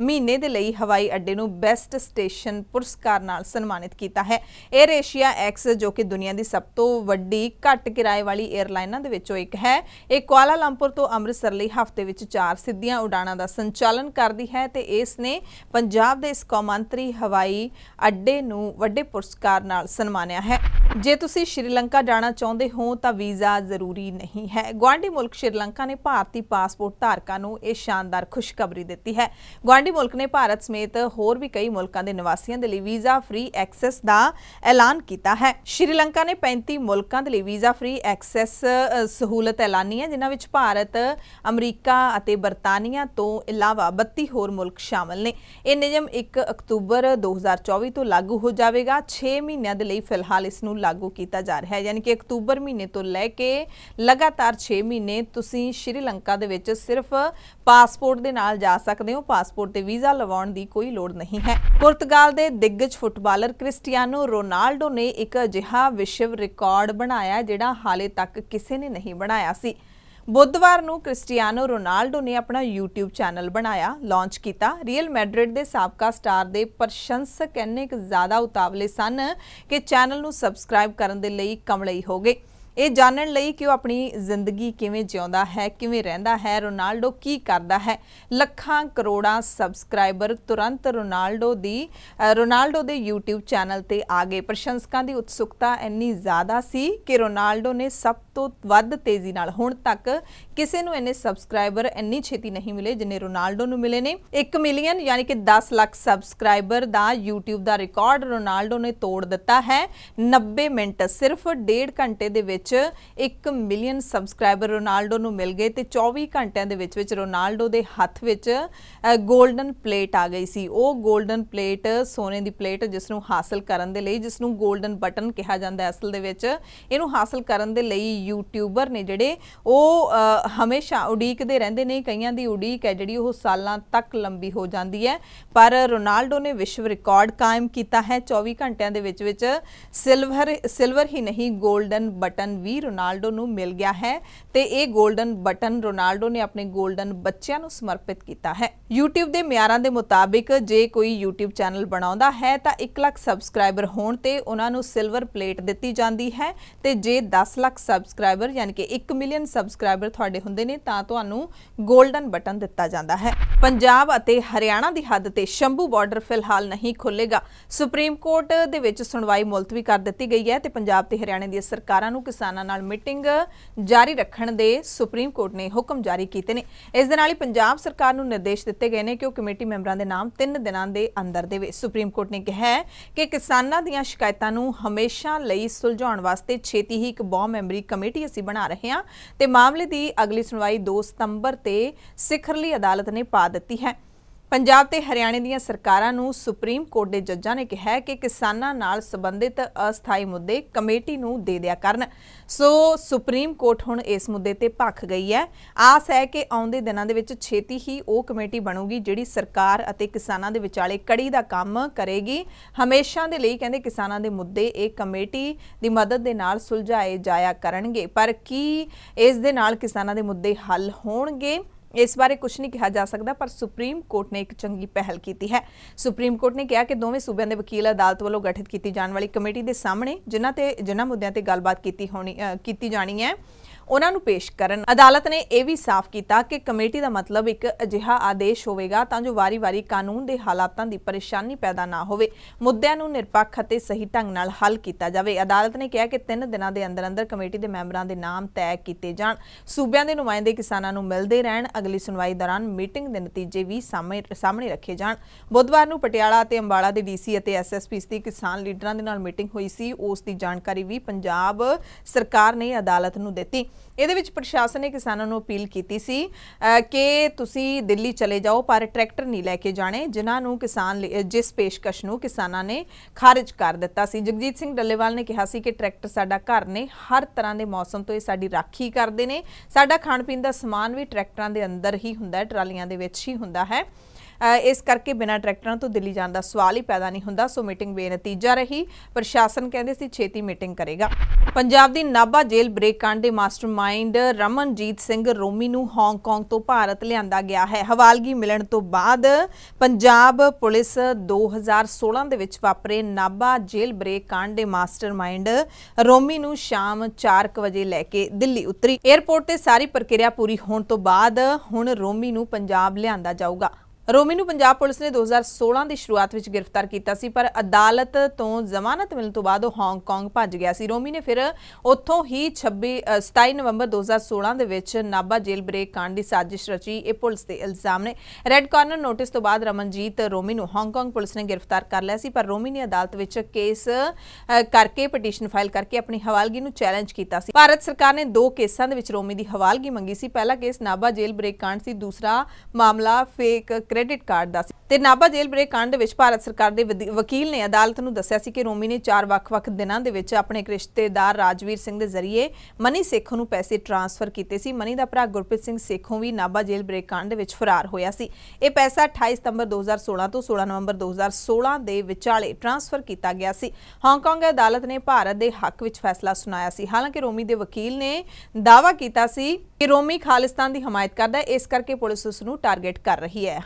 S1: ਮਹੀਨੇ ਦੇ ਲਈ ਹਵਾਈ ਅੱਡੇ ਨੂੰ ਬੈਸਟ ਸਟੇਸ਼ਨ ਪੁਰਸਕਾਰ ਨਾਲ ਸਨਮਾਨਿਤ ਕੀਤਾ ਹੈ 에ਅਰ ਏਸ਼ੀਆ ਐਕਸ ਜੋ ਕਿ ਦੁਨੀਆ ਦੀ ਸਭ ਤੋਂ ਵੱਡੀ ਘੱਟ ਕਿਰਾਏ ਵਾਲੀ 에ਅਰਲਾਈਨਾਂ ਦੇ ਵਿੱਚੋਂ ਇੱਕ ਹੈ ਇਹ ਕੁਆਲਾਲੰਪੁਰ ਤੋਂ ਅੰਮ੍ਰਿਤਸਰ ਲਈ ਹਫ਼ਤੇ ਵਿੱਚ 4 ਸਿੱਧੀਆਂ ਉਡਾਣਾਂ ਦਾ ਸੰਚਾਲਨ ਕਰਦੀ ਹੈ ਤੇ ਇਸ ਨੇ ਪੰਜਾਬ ਦੇ ਇਸ ਕੌਮੰਤਰੀ ਹਵਾਈ ਅੱਡੇ ਨੂੰ ਵੱਡੇ ਪੁਰਸਕਾਰ ਨਾਲ ਸਨਮਾਨਿਤ ਬਣਿਆ ਹੈ ਜੇ ਤੁਸੀਂ ਸ਼੍ਰੀਲੰਕਾ ਜਾਣਾ ਚਾਹੁੰਦੇ ਹੋ ਤਾਂ ਵੀਜ਼ਾ ਜ਼ਰੂਰੀ ਨਹੀਂ ਹੈ ਗਵਾਂਡੀ ਮੁਲਕ ਸ਼੍ਰੀਲੰਕਾ ਨੇ ਭਾਰਤੀ ਪਾਸਪੋਰਟ ਧਾਰਕਾਂ ਨੂੰ ਇਹ ਸ਼ਾਨਦਾਰ ਖੁਸ਼ਖਬਰੀ ਦਿੱਤੀ ਹੈ ਗਵਾਂਡੀ ਮੁਲਕ ਨੇ ਭਾਰਤ ਸਮੇਤ ਹੋਰ ਵੀ ਕਈ ਮੁਲਕਾਂ ਦੇ ਨਿਵਾਸੀਆਂ ਦੇ ਲਈ ਵੀਜ਼ਾ ਫ੍ਰੀ ਐਕਸੈਸ ਦਾ ਐਲਾਨ ਕੀਤਾ ਹੈ ਸ਼੍ਰੀਲੰਕਾ ਨੇ 35 ਮੁਲਕਾਂ ਦੇ ਲਈ ਵੀਜ਼ਾ ਫ੍ਰੀ ਐਕਸੈਸ ਸਹੂਲਤ ਐਲਾਨੀ ਹੈ ਜਿਨ੍ਹਾਂ ਵਿੱਚ ਭਾਰਤ ਅਮਰੀਕਾ ਅਤੇ ਬਰਤਾਨੀਆ ਤੋਂ ਇਲਾਵਾ 32 ਹੋਰ ਮੁਲਕ ਸ਼ਾਮਲ ਨੇ ਇਹ ਨਿਯਮ 1 ਅਕਤੂਬਰ 2024 ਤੋਂ ਲਾਗੂ ਹੋ ਜਾਵੇਗਾ 6 ਮਹੀਨਿਆਂ ਦੇ ਲਈ ਫਿਲ ਫਿਲਹਾਲ ਇਸ ਨੂੰ ਲਾਗੂ ਕੀਤਾ ਜਾ ਰਿਹਾ ਹੈ ਯਾਨੀ ਕਿ ਅਕਤੂਬਰ ਮਹੀਨੇ ਤੋਂ ਲੈ ਕੇ ਲਗਾਤਾਰ 6 ਮਹੀਨੇ ਤੁਸੀਂ ਸ਼੍ਰੀਲੰਕਾ ਦੇ ਵਿੱਚ ਸਿਰਫ ਪਾਸਪੋਰਟ ਦੇ ਨਾਲ ਜਾ ਸਕਦੇ ਹੋ ਪਾਸਪੋਰਟ ਤੇ ਵੀਜ਼ਾ ਲਵਾਉਣ ਦੀ ਕੋਈ ਲੋੜ ਨਹੀਂ ਹੈ ਪੁਰਤਗਾਲ ਦੇ ਦਿੱਗਜ ਫੁੱਟਬਾਲਰ ਕ੍ਰਿਸਟੀਆਨੋ ਰੋਨਾਲਡੋ ਨੇ ਇੱਕ ਅਜਿਹਾ ਵਿਸ਼ਵ ਰਿਕਾਰਡ ਬਣਾਇਆ ਜਿਹੜਾ ਹਾਲੇ ਤੱਕ ਕਿਸੇ ਨੇ ਨਹੀਂ ਬਣਾਇਆ ਸੀ ਬੁੱਧਵਾਰ ਨੂੰ ਕ੍ਰਿਸਟੀਆਨੋ ਰੋਨਾਲਡੋ ਨੇ ਆਪਣਾ YouTube ਚੈਨਲ ਬਣਾਇਆ ਲਾਂਚ ਕੀਤਾ ਰੀਅਲ ਮੈਡ੍ਰਿਡ ਦੇ ਸਾਬਕਾ ਸਟਾਰ ਦੇ ਪ੍ਰਸ਼ੰਸਕ ਇੰਨੇ ਕਿ ਜ਼ਿਆਦਾ ਉਤਾਵਲੇ ਸਨ ਕਿ ਚੈਨਲ ਨੂੰ ਸਬਸਕ੍ਰਾਈਬ ਕਰਨ ਦੇ ਲਈ ਕਮਲਈ ਹੋ ਗਏ ਇਹ ਜਾਣਨ ਲਈ ਕਿ ਉਹ ਆਪਣੀ ਜ਼ਿੰਦਗੀ ਕਿਵੇਂ ਜਿਉਂਦਾ ਹੈ ਕਿਵੇਂ ਰਹਿੰਦਾ ਹੈ ਰੋਨਾਲਡੋ ਕੀ ਕਰਦਾ ਹੈ ਲੱਖਾਂ ਕਰੋੜਾਂ ਸਬਸਕ੍ਰਾਈਬਰ ਤੁਰੰਤ ਰੋਨਾਲਡੋ ਦੀ ਰੋਨਾਲਡੋ ਦੇ YouTube ਚੈਨਲ ਤੇ ਆ ਗਏ ਪ੍ਰਸ਼ੰਸਕਾਂ ਦੀ ਉਤਸੁਕਤਾ ਇੰਨੀ ਜ਼ਿਆਦਾ ਸੀ ਕਿ ਰੋਨਾਲਡੋ ਨੇ ਸਭ ਤੋਂ ਵੱਧ ਤੇਜ਼ੀ ਨਾਲ ਹੁਣ ਤੱਕ ਕਿਸੇ ਨੂੰ ਇੰਨੇ ਸਬਸਕ੍ਰਾਈਬਰ ਇੰਨੀ ਛੇਤੀ ਨਹੀਂ ਮਿਲੇ ਜਿੰਨੇ ਰੋਨਾਲਡੋ ਨੂੰ ਮਿਲੇ ਨੇ 1 ਮਿਲੀਅਨ ਯਾਨੀ ਕਿ 10 ਲੱਖ ਸਬਸਕ੍ਰਾਈਬਰ ਦਾ YouTube ਦਾ ਰਿਕਾਰਡ ਰੋਨਾਲਡੋ ਨੇ ਤੋੜ ਦਿੱਤਾ ਹੈ 90 ਮਿੰਟ ਸਿਰਫ 1.5 ਘੰਟੇ ਦੇ ਵਿੱਚ 1 ਮਿਲੀਅਨ ਸਬਸਕ੍ਰਾਈਬਰ ਰੋਨਾਲਡੋ ਨੂੰ ਮਿਲ ਗਏ ਤੇ 24 ਘੰਟਿਆਂ ਦੇ ਵਿੱਚ ਵਿੱਚ ਰੋਨਾਲਡੋ ਦੇ ਹੱਥ ਵਿੱਚ 골ਡਨ ਪਲੇਟ ਆ ਗਈ ਸੀ ਉਹ 골ਡਨ ਪਲੇਟ ਸੋਨੇ ਦੀ ਪਲੇਟ ਜਿਸ ਨੂੰ ਹਾਸਲ ਕਰਨ ਦੇ ਲਈ ਜਿਸ ਨੂੰ 골ਡਨ ਬਟਨ ਕਿਹਾ ਜਾਂਦਾ ਹੈ ਅਸਲ ਦੇ ਵਿੱਚ ਇਹਨੂੰ ਹਾਸਲ ਕਰਨ ਦੇ ਲਈ ਯੂਟਿਊਬਰ ਨੇ ਜਿਹੜੇ ਉਹ ਹਮੇਸ਼ਾ ਉਡੀਕਦੇ ਰਹਿੰਦੇ ਨੇ ਕਈਆਂ ਦੀ ਉਡੀਕ ਹੈ ਜਿਹੜੀ ਉਹ ਸਾਲਾਂ ਤੱਕ ਲੰਬੀ ਹੋ ਜਾਂਦੀ ਹੈ ਪਰ ਰੋਨਾਲਡੋ ਨੇ ਵਿਸ਼ਵ ਰਿਕਾਰਡ ਕਾਇਮ ਕੀਤਾ ਹੈ 24 ਘੰਟਿਆਂ ਦੇ ਵਿੱਚ ਵਿੱਚ ਸਿਲਵਰ ਸਿਲਵਰ ਹੀ ਨਹੀਂ 골ਡਨ ਬਟਨ ਵੀ ਰੋਨਾਲਡੋ ਨੂੰ ਮਿਲ ਗਿਆ ਹੈ ਤੇ ਇਹ 골ਡਨ ਬਟਨ ਰੋਨਾਲਡੋ ਨੇ ਆਪਣੇ 골ਡਨ ਬੱਚਿਆਂ ਨੂੰ ਸਮਰਪਿਤ ਕੀਤਾ ਹੈ YouTube ਦੇ ਮਿਆਰਾਂ ਦੇ ਮੁਤਾਬਿਕ ਜੇ ਕੋਈ YouTube ਚੈਨਲ ਬਣਾਉਂਦਾ ਹੈ ਤਾਂ 1 ਲੱਖ ਸਬਸਕ੍ਰਾਈਬਰ ਹੋਣ ਤੇ ਉਹਨਾਂ ਨੂੰ ਸਿਲਵਰ ਪਲੇਟ ਦਿੱਤੀ ਜਾਂਦੀ ਹੈ ਤੇ ਜੇ 10 ਲੱਖ ਸਬਸ ਸਬਸਕ੍ਰਾਈਬਰ ਯਾਨੀ ਕਿ 1 ਮਿਲੀਅਨ ਸਬਸਕ੍ਰਾਈਬਰ ਤੁਹਾਡੇ ਹੁੰਦੇ ਨੇ ਤਾਂ ਤੁਹਾਨੂੰ 골ਡਨ ਬਟਨ ਦਿੱਤਾ ਜਾਂਦਾ ਹੈ ਪੰਜਾਬ ਅਤੇ ਹਰਿਆਣਾ ਦੀ ਹੱਦ ਤੇ ਸ਼ੰਭੂ ਬਾਰਡਰ ਫਿਲਹਾਲ ਨਹੀਂ ਖੁੱਲੇਗਾ ਸੁਪਰੀਮ ਕੋਰਟ ਦੇ ਵਿੱਚ ਸੁਣਵਾਈ ਮੁਲਤਵੀ ਕਰ ਦਿੱਤੀ ਗਈ ਹੈ ਤੇ ਪੰਜਾਬ ਤੇ ਹਰਿਆਣਾ ਦੀਆਂ ਸਰਕਾਰਾਂ ਨੂੰ ਕਿਸਾਨਾਂ ਨਾਲ ਮੀਟਿੰਗ ਜਾਰੀ ਰੱਖਣ ਦੇ ਸੁਪਰੀਮ ਕੋਰਟ ਨੇ ਹੁਕਮ ਜਾਰੀ ਕੀਤੇ ਨੇ ਇਸ ਦੇ ਨਾਲ ਹੀ ਪੰਜਾਬ ਸਰਕਾਰ ਨੂੰ ਨਿਰਦੇਸ਼ ਦਿੱਤੇ ਗਏ ਨੇ ਕਿ ਉਹ ਕਮੇਟੀ ਮੈਂਬਰਾਂ ਦੇ ਨਾਮ 3 ਦਿਨਾਂ ਦੇ ਅੰਦਰ ਦੇਵੇ ਸੁਪਰੀਮ ਕੋਰਟ ਨੇ ਕਿਹਾ ਕਿ ਕਿਸਾਨਾਂ ਦੀਆਂ ਸ਼ਿਕਾਇਤਾਂ ਨੂੰ ਹਮੇਸ਼ਾ ਲਈ ਸੁਲਝਾਉਣ ਵਾਸਤੇ ਛੇਤੀ ਹੀ ਇੱਕ ਬਹੁ ਮੈਂਬਰੀ ਕਮੇਟੀ ਕਮੇਟੀ ਅਸੀਂ ਬਣਾ ਰਹੇ ਹਾਂ ਤੇ ਮਾਮਲੇ ਦੀ ਅਗਲੀ ਸੁਣਵਾਈ 2 ਸਤੰਬਰ ਤੇ ਸਿਖਰਲੀ ਅਦਾਲਤ ਨੇ ਪਾ ਦਿੱਤੀ ਹੈ ਪੰਜਾਬ ਤੇ ਹਰਿਆਣੇ ਦੀਆਂ ਸਰਕਾਰਾਂ ਨੂੰ ਸੁਪਰੀਮ ਕੋਰਟ ਦੇ ਜੱਜਾਂ ਨੇ ਕਿਹਾ ਕਿ ਕਿਸਾਨਾਂ ਨਾਲ ਸੰਬੰਧਿਤ ਅਸਥਾਈ ਮੁੱਦੇ ਕਮੇਟੀ ਨੂੰ ਦੇ ਦਿਆ ਕਰਨ ਸੋ ਸੁਪਰੀਮ ਕੋਰਟ ਹੁਣ ਇਸ ਮੁੱਦੇ ਤੇ ਭੱਖ ਗਈ ਹੈ ਆਸ ਹੈ ਕਿ ਆਉਂਦੇ ਦਿਨਾਂ ਦੇ ਵਿੱਚ ਛੇਤੀ ਹੀ ਉਹ ਕਮੇਟੀ ਬਣੂਗੀ ਜਿਹੜੀ ਸਰਕਾਰ ਅਤੇ ਕਿਸਾਨਾਂ ਦੇ ਵਿਚਾਲੇ ਕੜੀ ਦਾ ਕੰਮ ਕਰੇਗੀ ਹਮੇਸ਼ਾ ਦੇ ਲਈ ਕਹਿੰਦੇ ਕਿਸਾਨਾਂ ਦੇ ਮੁੱਦੇ ਇਹ ਕਮੇਟੀ ਦੀ ਮਦਦ ਦੇ ਨਾਲ ਸੁਲਝਾਏ ਜਾਇਆ ਕਰਨਗੇ ਪਰ ਕੀ ਇਸ ਦੇ ਨਾਲ ਕਿਸਾਨਾਂ ਦੇ ਮੁੱਦੇ ਹੱਲ ਹੋਣਗੇ ਇਸ ਬਾਰੇ ਕੁਝ ਨਹੀਂ ਕਿਹਾ ਜਾ ਸਕਦਾ ਪਰ ਸੁਪਰੀਮ ਕੋਰਟ ਨੇ ਇੱਕ ਚੰਗੀ ਪਹਿਲ ਕੀਤੀ ਹੈ ਸੁਪਰੀਮ ਕੋਰਟ ਨੇ ਕਿਹਾ ਕਿ ਦੋਵੇਂ ਸੂਬਿਆਂ ਦੇ ਵਕੀਲ ਅਦਾਲਤ ਵੱਲੋਂ ਗਠਿਤ ਕੀਤੀ ਜਾਣ ਵਾਲੀ ਕਮੇਟੀ ਦੇ ਸਾਹਮਣੇ ਜਿਨ੍ਹਾਂ ਤੇ ਜਿਨ੍ਹਾਂ ਮੁੱਦਿਆਂ ਤੇ ਗੱਲਬਾਤ ਕੀਤੀ ਹੋਣੀ ਕੀਤੀ ਜਾਣੀ ਹੈ ਉਹਨਾਂ ਨੂੰ ਪੇਸ਼ ਕਰਨ ਅਦਾਲਤ ਨੇ ਇਹ ਵੀ ਸਾਫ਼ ਕੀਤਾ ਕਿ ਕਮੇਟੀ ਦਾ ਮਤਲਬ ਇੱਕ ਅਜਿਹਾ ਆਦੇਸ਼ ਹੋਵੇਗਾ ਤਾਂ ਜੋ ਵਾਰੀ-ਵਾਰੀ ਕਾਨੂੰਨ ਦੇ ਹਾਲਾਤਾਂ ਦੀ ਪਰੇਸ਼ਾਨੀ ਪੈਦਾ ਨਾ ਹੋਵੇ ਮੁੱਦਿਆਂ ਨੂੰ ਨਿਰਪੱਖ ਅਤੇ ਸਹੀ ਢੰਗ ਨਾਲ ਹੱਲ ਕੀਤਾ ਜਾਵੇ ਅਦਾਲਤ ਨੇ ਕਿਹਾ ਕਿ 3 ਦਿਨਾਂ ਦੇ ਅੰਦਰ-ਅੰਦਰ ਕਮੇਟੀ ਦੇ ਮੈਂਬਰਾਂ ਦੇ ਨਾਮ ਤੈਅ ਕੀਤੇ ਜਾਣ ਸੂਬਿਆਂ ਦੇ ਨੁਮਾਇੰਦੇ ਕਿਸਾਨਾਂ ਨੂੰ ਮਿਲਦੇ ਰਹਿਣ ਅਗਲੀ ਸੁਣਵਾਈ ਦੌਰਾਨ ਮੀਟਿੰਗ ਦੇ ਨਤੀਜੇ ਵੀ ਸਾਹਮਣੇ ਰੱਖੇ ਜਾਣ ਬੁੱਧਵਾਰ ਨੂੰ ਪਟਿਆਲਾ ਅਤੇ ਅੰਬਾਲਾ ਦੇ ਡੀਸੀ ਅਤੇ ਐਸਐਸਪੀ ਦੀ ਕਿਸਾਨ ਲੀਡਰਾਂ ਦੇ ਨਾਲ ਮੀਟਿੰਗ ਹੋਈ ਸੀ ਉਸ ਦੀ ਜਾਣਕਾਰੀ ਵੀ ਪੰਜਾਬ ਸਰਕਾਰ ਨੇ ਅਦਾਲਤ ਨੂੰ ਦਿੱਤੀ ਇਹਦੇ ਵਿੱਚ ਪ੍ਰਸ਼ਾਸਨ ਨੇ ਕਿਸਾਨਾਂ ਨੂੰ ਅਪੀਲ ਕੀਤੀ ਸੀ ਕਿ ਤੁਸੀਂ ਦਿੱਲੀ ਚਲੇ ਜਾਓ ਪਰ ਟਰੈਕਟਰ ਨਹੀਂ ਲੈ ਕੇ ਜਾਣੇ ਜਿਨ੍ਹਾਂ ਨੂੰ ਕਿਸਾਨ ਜਿਸ ਪੇਸ਼ਕਸ਼ ਨੂੰ ਕਿਸਾਨਾਂ ਨੇ ਖਾਰਜ ਕਰ ਦਿੱਤਾ ਸੀ ਜਗਜੀਤ ਸਿੰਘ ਡੱਲੇਵਾਲ ਨੇ ਕਿਹਾ ਸੀ ਕਿ ਟਰੈਕਟਰ ਸਾਡਾ ਘਰ ਨੇ ਹਰ ਤਰ੍ਹਾਂ ਦੇ ਮੌਸਮ ਤੋਂ ਇਹ ਸਾਡੀ ਰਾਖੀ ਕਰਦੇ ਨੇ ਸਾਡਾ ਖਾਣ ਪੀਣ ਦਾ ਸਮਾਨ ਵੀ ਟਰੈਕਟਰਾਂ ਦੇ ਅੰਦਰ ਹੀ ਹੁੰਦਾ ਹੈ ਟਰਾਲੀਆਂ ਦੇ ਵਿੱਚ ਹੀ ਹੁੰਦਾ ਹੈ ਇਸ ਕਰਕੇ ਬਿਨਾਂ ਟਰੈਕਟਰਾਂ ਤੋਂ ਦਿੱਲੀ ਜਾਣ ਦਾ ਸਵਾਲ ਹੀ ਪੈਦਾ ਨਹੀਂ ਹੁੰਦਾ ਸੋ ਮੀਟਿੰਗ ਬੇਨਤੀਜਾ ਰਹੀ ਪ੍ਰਸ਼ਾਸਨ ਕਹਿੰਦੇ ਸੀ ਛੇਤੀ ਮੀਟਿੰਗ ਕਰੇਗਾ ਪੰਜਾਬ ਦੀ ਨਾਬਾ ਜੇਲ੍ਹ ਬ੍ਰੇਕ ਕਾਂਡ ਦੇ ਮਾਸਟਰਮਾਈਂਡ ਰਮਨਜੀਤ ਸਿੰਘ ਰੋਮੀ ਨੂੰ ਹਾਂਗਕਾਂਗ ਤੋਂ ਭਾਰਤ ਲਿਆਂਦਾ ਗਿਆ ਹੈ ਹਵਾਲਗੀ ਮਿਲਣ ਤੋਂ ਬਾਅਦ ਪੰਜਾਬ ਪੁਲਿਸ 2016 ਦੇ ਵਿੱਚ ਵਾਪਰੇ ਨਾਬਾ ਜੇਲ੍ਹ ਬ੍ਰੇਕ ਕਾਂਡ ਦੇ ਮਾਸਟਰਮਾਈਂਡ ਰੋਮੀ ਨੂੰ ਸ਼ਾਮ 4 ਵਜੇ ਲੈ ਕੇ ਦਿੱਲੀ ਉਤਰੀ 에ਅਰਪੋਰਟ ਤੇ ਸਾਰੀ ਪ੍ਰਕਿਰਿਆ ਪੂਰੀ ਹੋਣ ਤੋਂ ਬਾਅਦ ਹੁਣ ਰੋਮੀ ਨੂੰ ਪੰਜਾਬ ਲਿਆਂਦਾ ਜਾਊਗਾ ਰੋਮੀ ਨੂੰ ਪੰਜਾਬ ਪੁਲਿਸ ਨੇ 2016 ਦੀ ਸ਼ੁਰੂਆਤ ਵਿੱਚ ਗ੍ਰਿਫਤਾਰ ਕੀਤਾ ਸੀ ਪਰ ਅਦਾਲਤ ਤੋਂ ਜ਼ਮਾਨਤ ਮਿਲਣ ਤੋਂ ਬਾਅਦ ਉਹ ਹਾਂਗਕਾਂਗ ਭੱਜ ਗਿਆ ਸੀ ਰੋਮੀ ਨੇ ਫਿਰ ਉੱਥੋਂ ਹੀ 26 27 ਨਵੰਬਰ 2016 ਦੇ ਵਿੱਚ ਨਾਬਾ ਜੇਲ੍ਹ ਬ੍ਰੇਕ ਕਾਂਡ ਦੀ ਸਾਜ਼ਿਸ਼ ਰਚੀ ਇਹ ਪੁਲਿਸ ਦੇ ਇਲਜ਼ਾਮ ਨੇ ਰੈੱਡ ਕਾਰਨਰ ਨੋਟਿਸ ਤੋਂ ਬਾਅਦ ਰਮਨਜੀਤ ਰੋਮੀ ਨੂੰ ਹਾਂਗਕਾਂਗ ਪੁਲਿਸ ਨੇ ਗ੍ਰਿਫਤਾਰ ਕਰ ਲਿਆ ਸੀ ਪਰ ਰੋਮੀ ਨੇ ਅਦਾਲਤ ਵਿੱਚ ਕੇਸ ਕਰਕੇ ਪਟੀਸ਼ਨ ਫਾਈਲ ਕਰਕੇ ਆਪਣੀ ਹਵਾਲਗੀ ਨੂੰ ਚੈਲੰਜ ਕੀਤਾ ਸੀ ਭਾਰਤ ਸਰਕਾਰ ਨੇ ਦੋ ਕੇਸਾਂ ਦੇ ਵਿੱਚ ਰੋਮੀ ਦੀ ਹਵਾਲਗੀ ਮੰਗੀ ਸੀ ਪਹਿਲਾ ਕੇਸ ਨਾਬਾ ਜੇਲ੍ਹ ਬ੍ਰੇਕ ਕਾਂਡ ਸੀ ਦੂਸਰਾ ਮਾਮਲਾ ਫੇਕ ਕ੍ਰੈਡਿਟ ਕਾਰਡ ਦਾ ਸੀ ਤੇ ਨਾਭਾ ਜੇਲ੍ਹ ਬ੍ਰੇਕ ਕਾਂਡ ਵਿੱਚ ਭਾਰਤ ਸਰਕਾਰ ਦੇ ਵਕੀਲ ਨੇ ਅਦਾਲਤ ਨੂੰ ਦੱਸਿਆ ਸੀ ਕਿ ਰੋਮੀ ਨੇ ਚਾਰ ਵੱਖ-ਵੱਖ ਦਿਨਾਂ ਦੇ ਵਿੱਚ ਆਪਣੇ ਰਿਸ਼ਤੇਦਾਰ ਰਾਜਵੀਰ ਸਿੰਘ ਦੇ ਜ਼ਰੀਏ ਮਨੀ ਸੇਖ ਨੂੰ ਪੈਸੇ ਟ੍ਰਾਂਸਫਰ ਕੀਤੇ ਸੀ ਮਨੀ ਦਾ ਭਰਾ ਗੁਰਪ੍ਰੀਤ ਸਿੰਘ ਸੇਖੋਂ ਵੀ ਨਾਭਾ ਜੇਲ੍ਹ ਬ੍ਰੇਕ ਕਾਂਡ ਵਿੱਚ ਫਰਾਰ ਹੋਇਆ ਸੀ ਇਹ ਪੈਸਾ 28 ਸਤੰਬਰ 2016 ਤੋਂ 16 ਨਵੰਬਰ 2016 ਦੇ ਵਿਚਾਲੇ ਟ੍ਰਾਂਸਫਰ ਕੀਤਾ ਗਿਆ ਸੀ ਹਾਂਗਕਾਂਗ ਅਦਾਲਤ ਨੇ ਭਾਰਤ ਦੇ ਹੱਕ ਵਿੱਚ ਫੈਸਲਾ ਸੁਣਾਇਆ ਸੀ ਹਾਲਾਂਕਿ ਰੋਮੀ ਦੇ ਵਕੀਲ ਨੇ ਦਾਅਵਾ ਕੀਤਾ ਸੀ ਕਿ ਰੋਮੀ ਖਾਲਿਸਤਾਨ ਦੀ ਹਮਾਇਤ ਕਰਦਾ ਹੈ ਇਸ ਕਰਕੇ ਪੁਲਿਸ ਉਸ ਨੂੰ ਟਾਰਗੇਟ ਕਰ ਰਹੀ ਹੈ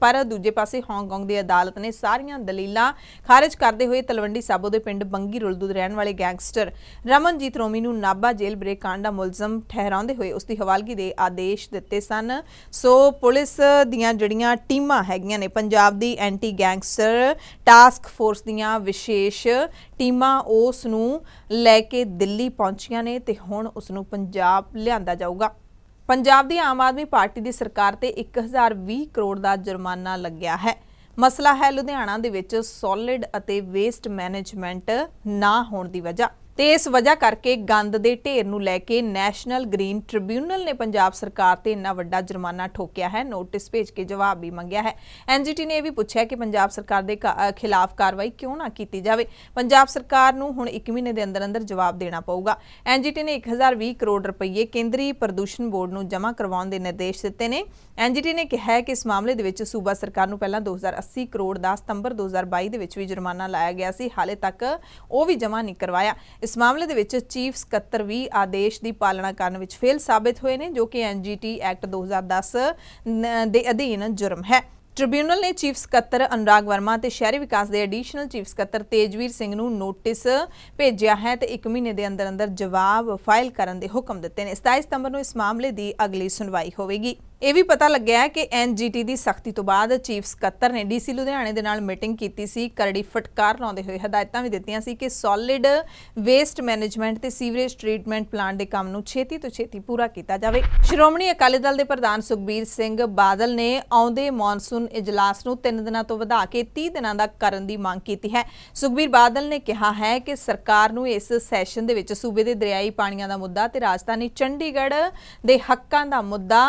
S1: ਪਰ ਦੂਜੇ ਪਾਸੇ ਹਾਂਗਕਾਂਗ ਦੀ ਅਦਾਲਤ ਨੇ ਸਾਰੀਆਂ ਦਲੀਲਾਂ ਖਾਰਜ ਕਰਦੇ ਹੋਏ ਤਲਵੰਡੀ ਸਾਬੋ ਦੇ ਪਿੰਡ ਬੰਗੀ ਰੁਲਦੂਦ ਰਹਿਣ ਵਾਲੇ ਗੈਂਗਸਟਰ ਰਮਨਜੀਤ ਰੋਮੀ ਨੂੰ ਨਾਬਾ ਜੇਲ੍ਹ ਬ੍ਰੇਕ ਕਾਂਡ ਦਾ ਮੁਲਜ਼ਮ ਠਹਿਰਾਉਂਦੇ ਹੋਏ ਉਸ ਦੀ ਹਵਾਲਗੀ ਦੇ ਆਦੇਸ਼ ਦਿੱਤੇ ਸਨ ਸੋ ਪੁਲਿਸ ਦੀਆਂ ਜਿਹੜੀਆਂ ਟੀਮਾਂ ਹੈਗੀਆਂ ਨੇ ਪੰਜਾਬ ਦੀ ਐਂਟੀ ਗੈਂਗਸਟਰ ਟਾਸਕ ਫੋਰਸ ਦੀਆਂ ਵਿਸ਼ੇਸ਼ ਟੀਮਾਂ ਉਸ ਨੂੰ ਲੈ ਕੇ ਦਿੱਲੀ ਪਹੁੰਚੀਆਂ ਨੇ ਤੇ ਹੁਣ ਉਸ ਨੂੰ ਪੰਜਾਬ ਲਿਆਂਦਾ ਜਾਊਗਾ ਪੰਜਾਬ ਦੀ ਆਮ ਆਦਮੀ ਪਾਰਟੀ ਦੀ ਸਰਕਾਰ ਤੇ 1020 ਕਰੋੜ ਦਾ ਜੁਰਮਾਨਾ ਲੱਗਿਆ ਹੈ ਮਸਲਾ ਹੈ ਲੁਧਿਆਣਾ ਦੇ ਵਿੱਚ ਸੋਲਿਡ ਅਤੇ ਵੇਸਟ ਮੈਨੇਜਮੈਂਟ ਨਾ ਹੋਣ ਦੀ ਵਜ੍ਹਾ ਤੇ ਇਸ ਵਜ੍ਹਾ ਕਰਕੇ ਗੰਦ ਦੇ ਢੇਰ ਨੂੰ ਲੈ ਕੇ ਨੈਸ਼ਨਲ ਗ੍ਰੀਨ ਟ੍ਰਿਬਿਊਨਲ ਨੇ ਪੰਜਾਬ ਸਰਕਾਰ ਤੇ ਇੰਨਾ ਵੱਡਾ ਜੁਰਮਾਨਾ ਠੋਕਿਆ ਹੈ ਨੋਟਿਸ ਭੇਜ ਕੇ ਜਵਾਬ ਵੀ ਮੰਗਿਆ ਹੈ ਐਨਜੀਟੀ ਨੇ ਇਹ ਵੀ ਪੁੱਛਿਆ ਕਿ ਪੰਜਾਬ ਸਰਕਾਰ ਦੇ ਖਿਲਾਫ ਕਾਰਵਾਈ ਕਿਉਂ ਨਾ ਕੀਤੀ ਜਾਵੇ ਪੰਜਾਬ ਸਰਕਾਰ ਨੂੰ ਹੁਣ 1 ਮਹੀਨੇ ਦੇ ਅੰਦਰ ਅੰਦਰ ਜਵਾਬ ਦੇਣਾ ਪਊਗਾ ਐਨਜੀਟੀ ਨੇ 1020 ਕਰੋੜ ਰੁਪਏ ਕੇਂਦਰੀ ਪ੍ਰਦੂਸ਼ਣ ਬੋਰਡ ਨੂੰ ਜਮ੍ਹਾਂ ਕਰਵਾਉਣ ਦੇ ਨਿਰਦੇਸ਼ ਦਿੱਤੇ ਨੇ ਐਨਜੀਟੀ ਨੇ ਕਿਹਾ ਕਿ ਇਸ ਮਾਮਲੇ ਦੇ ਵਿੱਚ ਸੂਬਾ ਸਰਕਾਰ ਨੂੰ ਪਹਿਲਾਂ 2080 ਕਰੋੜ ਦਾ ਸਤੰਬਰ 2022 ਦੇ ਵਿੱਚ ਵੀ ਜੁਰਮਾਨਾ ਲਾਇਆ ਗਿਆ ਸੀ ਹਾਲੇ ਤੱਕ ਉਹ ਵੀ ਜਮ੍ਹਾਂ ਨਹੀਂ ਕਰਵਾਇਆ ਇਸ ਮਾਮਲੇ ਦੇ ਵਿੱਚ ਚੀਫ ਸਕੱਤਰ ਵੀ ਆਦੇਸ਼ ਦੀ ਪਾਲਣਾ ਕਰਨ ਵਿੱਚ ਫੇਲ ਸਾਬਿਤ ਹੋਏ ਨੇ ਜੋ ਕਿ ਐਨਜੀਟੀ ਐਕਟ 2010 ਦੇ ਅਧੀਨ ਜੁਰਮ ਹੈ ਟ੍ਰਿਬਿਊਨਲ ਨੇ ਚੀਫ ਸਕੱਤਰ ਅਨੁਰਾਗ ਵਰਮਾ ਤੇ ਸ਼ਹਿਰੀ ਵਿਕਾਸ ਦੇ ਐਡੀਸ਼ਨਲ ਚੀਫ ਸਕੱਤਰ ਤੇਜਵੀਰ ਸਿੰਘ ਨੂੰ ਨੋਟਿਸ ਭੇਜਿਆ ਹੈ ਤੇ 1 ਮਹੀਨੇ ਦੇ ਅੰਦਰ ਅੰਦਰ ਜਵਾਬ ਫਾਈਲ ਕਰਨ ਦੇ ਹੁਕਮ ਦਿੱਤੇ ਨੇ 27 ਸਤੰਬਰ ਨੂੰ ਇਸ ਮਾਮਲੇ ਦੀ ਅਗਲੀ ਸੁਣਵਾਈ ਹੋਵੇਗੀ ਇਹ ਵੀ ਪਤਾ ਲੱਗਿਆ ਹੈ ਕਿ ਐਨਜੀਟੀ ਦੀ ਸਖਤੀ ਤੋਂ ਬਾਅਦ ਚੀਫ ਸਕੱਤਰ ਨੇ ਡੀਸੀ ਲੁਧਿਆਣੇ ਦੇ ਨਾਲ ਮੀਟਿੰਗ ਕੀਤੀ ਸੀ ਕਰੜੀ ਫਟਕਾਰ ਲਾਉਂਦੇ ਹੋਏ ਹਦਾਇਤਾਂ ਵੀ ਦਿੱਤੀਆਂ ਸੀ ਕਿ ਸੋਲਿਡ ਵੇਸਟ ਮੈਨੇਜਮੈਂਟ ਤੇ ਸੀਵਰੇਜ ਟ੍ਰੀਟਮੈਂਟ ਪਲਾਂਟ ਦੇ ਕੰਮ ਨੂੰ ਛੇਤੀ ਤੋਂ ਛੇਤੀ ਪੂਰਾ ਕੀਤਾ ਜਾਵੇ ਸ਼੍ਰੋਮਣੀ ਅਕਾਲੀ ਦਲ ਦੇ ਪ੍ਰਧਾਨ ਸੁਖਬੀਰ ਸਿੰਘ ਬਾਦਲ ਨੇ ਆਉਂਦੇ ਮੌਨਸੂਨ ਇਜਲਾਸ ਨੂੰ 3 ਦਿਨਾਂ ਤੋਂ ਵਧਾ ਕੇ 30 ਦਿਨਾਂ ਦਾ ਕਰਨ ਦੀ ਮੰਗ ਕੀਤੀ ਹੈ ਸੁਖਬੀਰ ਬਾਦਲ ਨੇ ਕਿਹਾ ਹੈ ਕਿ ਸਰਕਾਰ ਨੂੰ ਇਸ ਸੈਸ਼ਨ ਦੇ ਵਿੱਚ ਸੂਬੇ ਦੇ ਦਰਿਆਈ ਪਾਣੀਆਂ ਦਾ ਮੁੱਦਾ ਤੇ ਰਾਜਧਾਨੀ ਚੰਡੀਗੜ੍ਹ ਦੇ ਹੱਕਾਂ ਦਾ ਮੁੱਦਾ